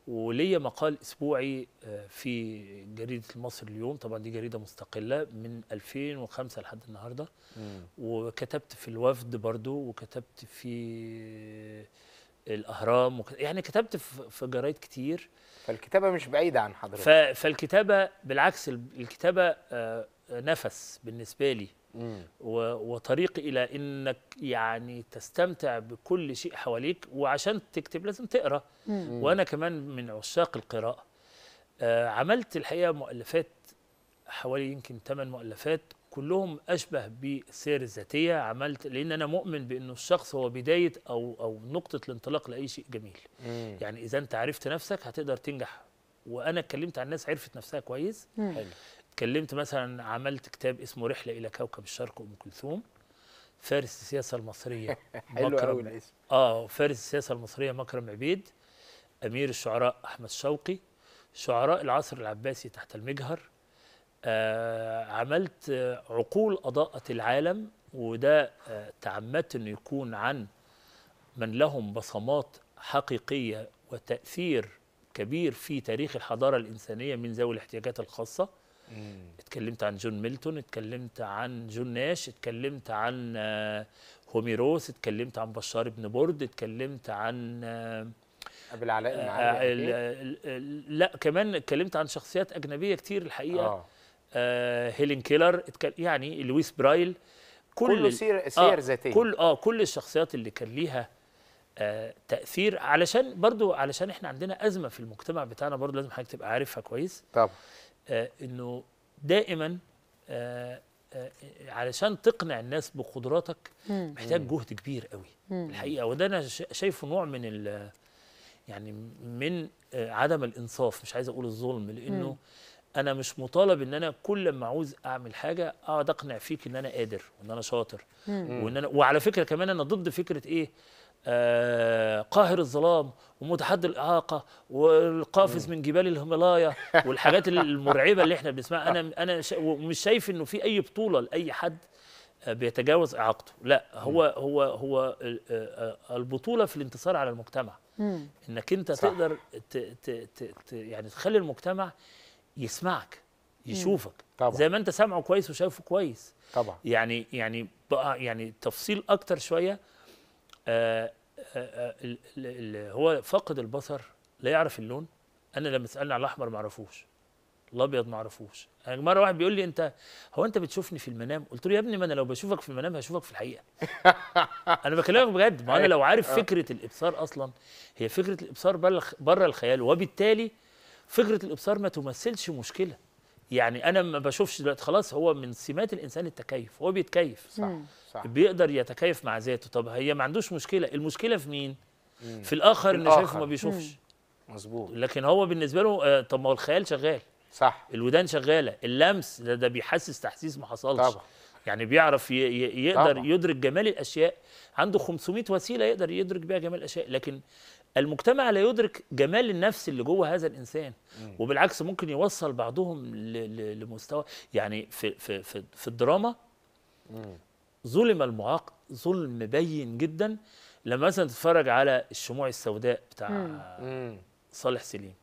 وليا مقال اسبوعي آه، في جريده مصر اليوم طبعا دي جريده مستقله من 2005 لحد النهارده وكتبت في الوفد برضو وكتبت في الاهرام يعني كتبت في جرايد كتير فالكتابه مش بعيده عن حضرتك فالكتابه بالعكس الكتابه آه، آه، نفس بالنسبه لي وطريق الى انك يعني تستمتع بكل شيء حواليك وعشان تكتب لازم تقرا مم. وانا كمان من عشاق القراءه آه عملت الحقيقه مؤلفات حوالي يمكن 8 مؤلفات كلهم اشبه بالسير الذاتيه عملت لان انا مؤمن بانه الشخص هو بدايه او او نقطه الانطلاق لاي شيء جميل مم. يعني اذا انت عرفت نفسك هتقدر تنجح وانا اتكلمت عن ناس عرفت نفسها كويس حلو اتكلمت مثلا عملت كتاب اسمه رحله الى كوكب الشرق ام كلثوم فارس السياسه المصريه (laughs) حلو قوي الاسم اه فارس السياسه المصريه مكرم عبيد امير الشعراء احمد شوقي شعراء العصر العباسي تحت المجهر آه عملت عقول اضاءت العالم وده آه تعمدت انه يكون عن من لهم بصمات حقيقيه وتاثير كبير في تاريخ الحضاره الانسانيه من ذوي الاحتياجات الخاصه مم. اتكلمت عن جون ميلتون اتكلمت عن جون ناش اتكلمت عن آه، هوميروس اتكلمت عن بشار بن برد اتكلمت عن آه، ابو علاء آه، لا كمان اتكلمت عن شخصيات اجنبيه كتير الحقيقه آه. آه هيلين كيلر يعني لويس برايل كل كله سير سير آه ذاتيه كل اه كل الشخصيات اللي كان ليها آه تاثير علشان برضو علشان احنا عندنا ازمه في المجتمع بتاعنا برضو لازم حضرتك تبقى عارفها كويس طبعا آه، انه دائما آه، آه، علشان تقنع الناس بقدراتك محتاج جهد كبير قوي الحقيقه وده انا شايفه نوع من ال يعني من عدم الانصاف مش عايز اقول الظلم لانه انا مش مطالب ان انا كل ما عاوز اعمل حاجه اقعد اقنع فيك ان انا قادر وان انا شاطر وان انا وعلى فكره كمان انا ضد فكره ايه آه، قاهر الظلام ومتحدي الاعاقه والقافز من جبال الهيمالايا والحاجات المرعبه اللي احنا بنسمعها انا (laughs) انا مش شايف انه في اي بطوله لاي حد آه، بيتجاوز اعاقته لا هو هو هو آه، البطوله في الانتصار على المجتمع انك انت صح. تقدر ت ت ت ت يعني تخلي المجتمع يسمعك يشوفك طبعا. زي ما انت سامعه كويس وشايفه كويس طبعا يعني يعني بقى يعني تفصيل اكتر شويه آه، آه، آه، هو فاقد البصر لا يعرف اللون انا لما تسالني على الاحمر ما اعرفوش الابيض ما اعرفوش انا يعني مره واحد بيقول لي انت هو انت بتشوفني في المنام قلت له يا ابني ما انا لو بشوفك في المنام هشوفك في الحقيقه (laughs) انا بكلمك بجد ما انا لو عارف فكره الابصار اصلا هي فكره الابصار بره الخيال وبالتالي فكره الابصار ما تمثلش مشكله يعني انا ما بشوفش دلوقتي خلاص هو من سمات الانسان التكيف هو بيتكيف صح, صح. بيقدر يتكيف مع ذاته طب هي ما عندوش مشكله المشكله في مين مم. في الاخر اللي شايفه ما بيشوفش مظبوط لكن هو بالنسبه له آه طب ما هو الخيال شغال صح الودان شغاله اللمس ده, ده بيحسس تحسيس ما حصلش طبعا يعني بيعرف يقدر طبعا. يدرك جمال الاشياء عنده 500 وسيله يقدر يدرك بيها جمال الاشياء لكن المجتمع لا يدرك جمال النفس اللي جوه هذا الانسان وبالعكس ممكن يوصل بعضهم لمستوى يعني في في في, في الدراما ظلم المعاق ظلم بين جدا لما مثلا تتفرج على الشموع السوداء بتاع صالح سليم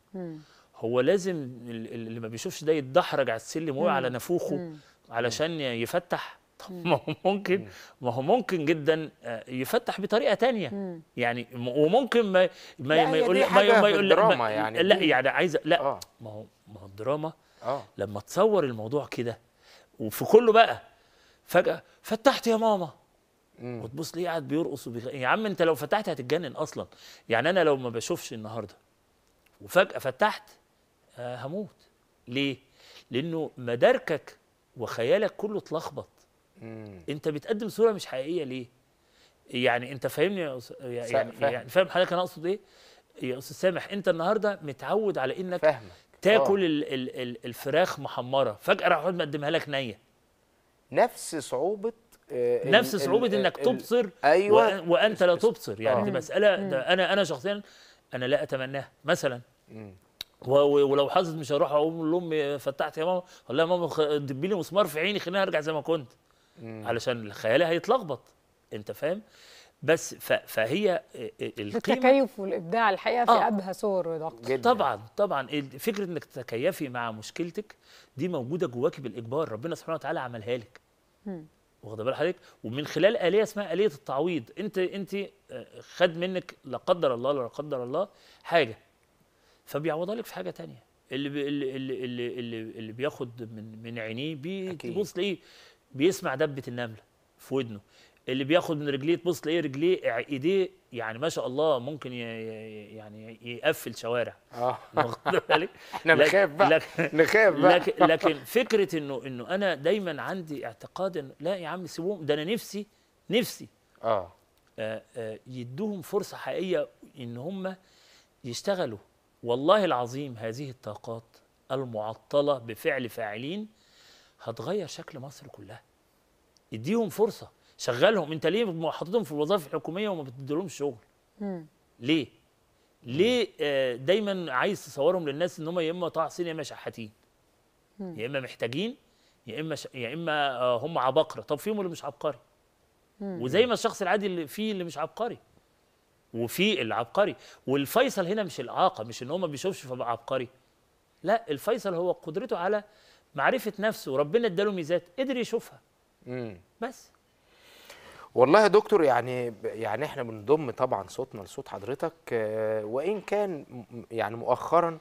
هو لازم اللي ما بيشوفش ده يتدحرج على السلم وعلى نافوخه علشان يفتح طب ما هو ممكن ما هو ممكن جدا آه، يفتح بطريقه تانية يعني وممكن ما ما, ما يقول ما, ما يقول دراما يعني لا يعني عايز لا آه. ما هو ما هو الدراما آه. لما تصور الموضوع كده وفي كله بقى فجاه فتحت يا ماما وتبص ليه قاعد بيرقص وبيخ... يا عم انت لو فتحت هتتجنن اصلا يعني انا لو ما بشوفش النهارده وفجاه فتحت آه، هموت ليه لانه مداركك وخيالك كله اتلخبط مم. انت بتقدم صوره مش حقيقيه ليه يعني انت فاهمني يا يعني فاهم, يعني فاهم حضرتك انا اقصد ايه يا استاذ سامح انت النهارده متعود على انك فاهمك. تاكل آه. ال ال ال الفراخ محمره فجاه راح واحد مقدمها لك نيه نفس صعوبه آه نفس صعوبه انك تبصر ايوه وانت لا تبصر يعني دي آه. مساله ده انا انا شخصيا انا لا اتمناها مثلا ولو حظت مش هروح اقول لامي فتحت يا ماما والله يا ماما دبي لي مسمار في عيني خليني ارجع زي ما كنت علشان الخيال هيتلخبط انت فاهم بس فهي القيمه التكيف والابداع الحقيقه في ابهى آه. صور ودقه طبعا طبعا فكره انك تتكيفي مع مشكلتك دي موجوده جواكي بالاجبار ربنا سبحانه وتعالى عملها لك واخد بال حضرتك ومن خلال اليه اسمها اليه التعويض انت انت آه، خد منك لا قدر الله لا قدر الله حاجه فبيعوضها لك في حاجه تانية اللي اللي اللي, اللي, اللي بياخد من من عينيه بيبص ليه بيسمع دبه النمله في ودنه اللي بياخد من رجليه تبص لايه رجليه ايديه يعني ما شاء الله ممكن ي... يعني يقفل شوارع اه (laughs) (laughs) احنا نخاف بقى (laughs) نخاف بقى لكن, لكن فكره انه انه انا دايما عندي اعتقاد انه لا يا عم سيبوهم ده انا نفسي نفسي اه, آه, آه يدوهم فرصه حقيقيه ان هم يشتغلوا والله العظيم هذه الطاقات المعطله بفعل فاعلين هتغير شكل مصر كلها اديهم فرصه شغلهم انت ليه حاططهم في الوظائف الحكوميه وما بتديلهمش شغل ليه ليه آه، دايما عايز تصورهم للناس ان هم يا اما طاعسين يا اما شحاتين يا اما محتاجين يا اما ش... يا اما آه، هم عباقره طب فيهم اللي مش عبقري وزي ما الشخص العادي اللي فيه اللي مش عبقري وفي العبقري والفيصل هنا مش الاعاقه مش ان هو ما بيشوفش فبقى عبقري لا الفيصل هو قدرته على معرفه نفسه وربنا اداله ميزات قدر يشوفها امم بس والله يا دكتور يعني يعني احنا بنضم طبعا صوتنا لصوت حضرتك آه، وان كان يعني مؤخرا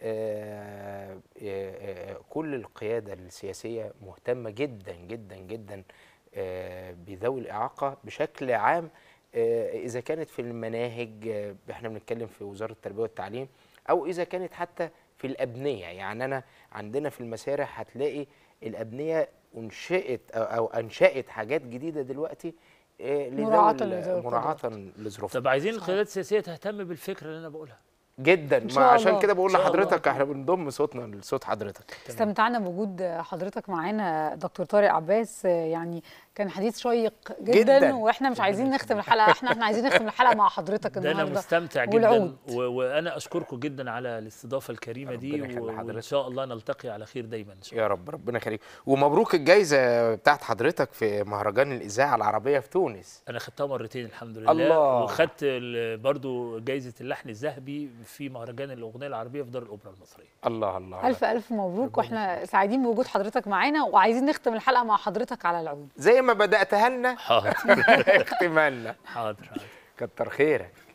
آه، آه، كل القياده السياسيه مهتمه جدا جدا جدا بذوي الاعاقه بشكل عام اذا كانت في المناهج احنا بنتكلم في وزاره التربيه والتعليم او اذا كانت حتى في الابنيه يعني انا عندنا في المسارح هتلاقي الابنيه انشئت او انشات حاجات جديده دلوقتي آه، مراعاة مراعاة للظروف طب عايزين القيادات السياسيه تهتم بالفكره اللي انا بقولها جدا ما عشان كده بقول لحضرتك احنا بنضم صوتنا لصوت حضرتك استمتعنا بوجود حضرتك معانا دكتور طارق عباس يعني كان حديث شيق جدا, جدا. واحنا مش عايزين نختم الحلقه احنا احنا عايزين نختم الحلقه مع حضرتك النهارده انا مستمتع جدا وانا اشكركم جدا على الاستضافه الكريمه دي وان شاء الله نلتقي على خير دايما إن شاء الله. يا رب ربنا يخليك ومبروك الجائزه بتاعت حضرتك في مهرجان الاذاعه العربيه في تونس انا خدتها مرتين الحمد لله الله. وخدت برضو جائزه اللحن الذهبي في مهرجان الاغنيه العربيه في دار الاوبرا المصريه الله الله الف الف مبروك واحنا سعيدين بوجود حضرتك معانا وعايزين نختم الحلقه مع حضرتك على العود زي ما ما بداتها لنا حاضر (laughs) لنا حاضر حاضر كتر خيرك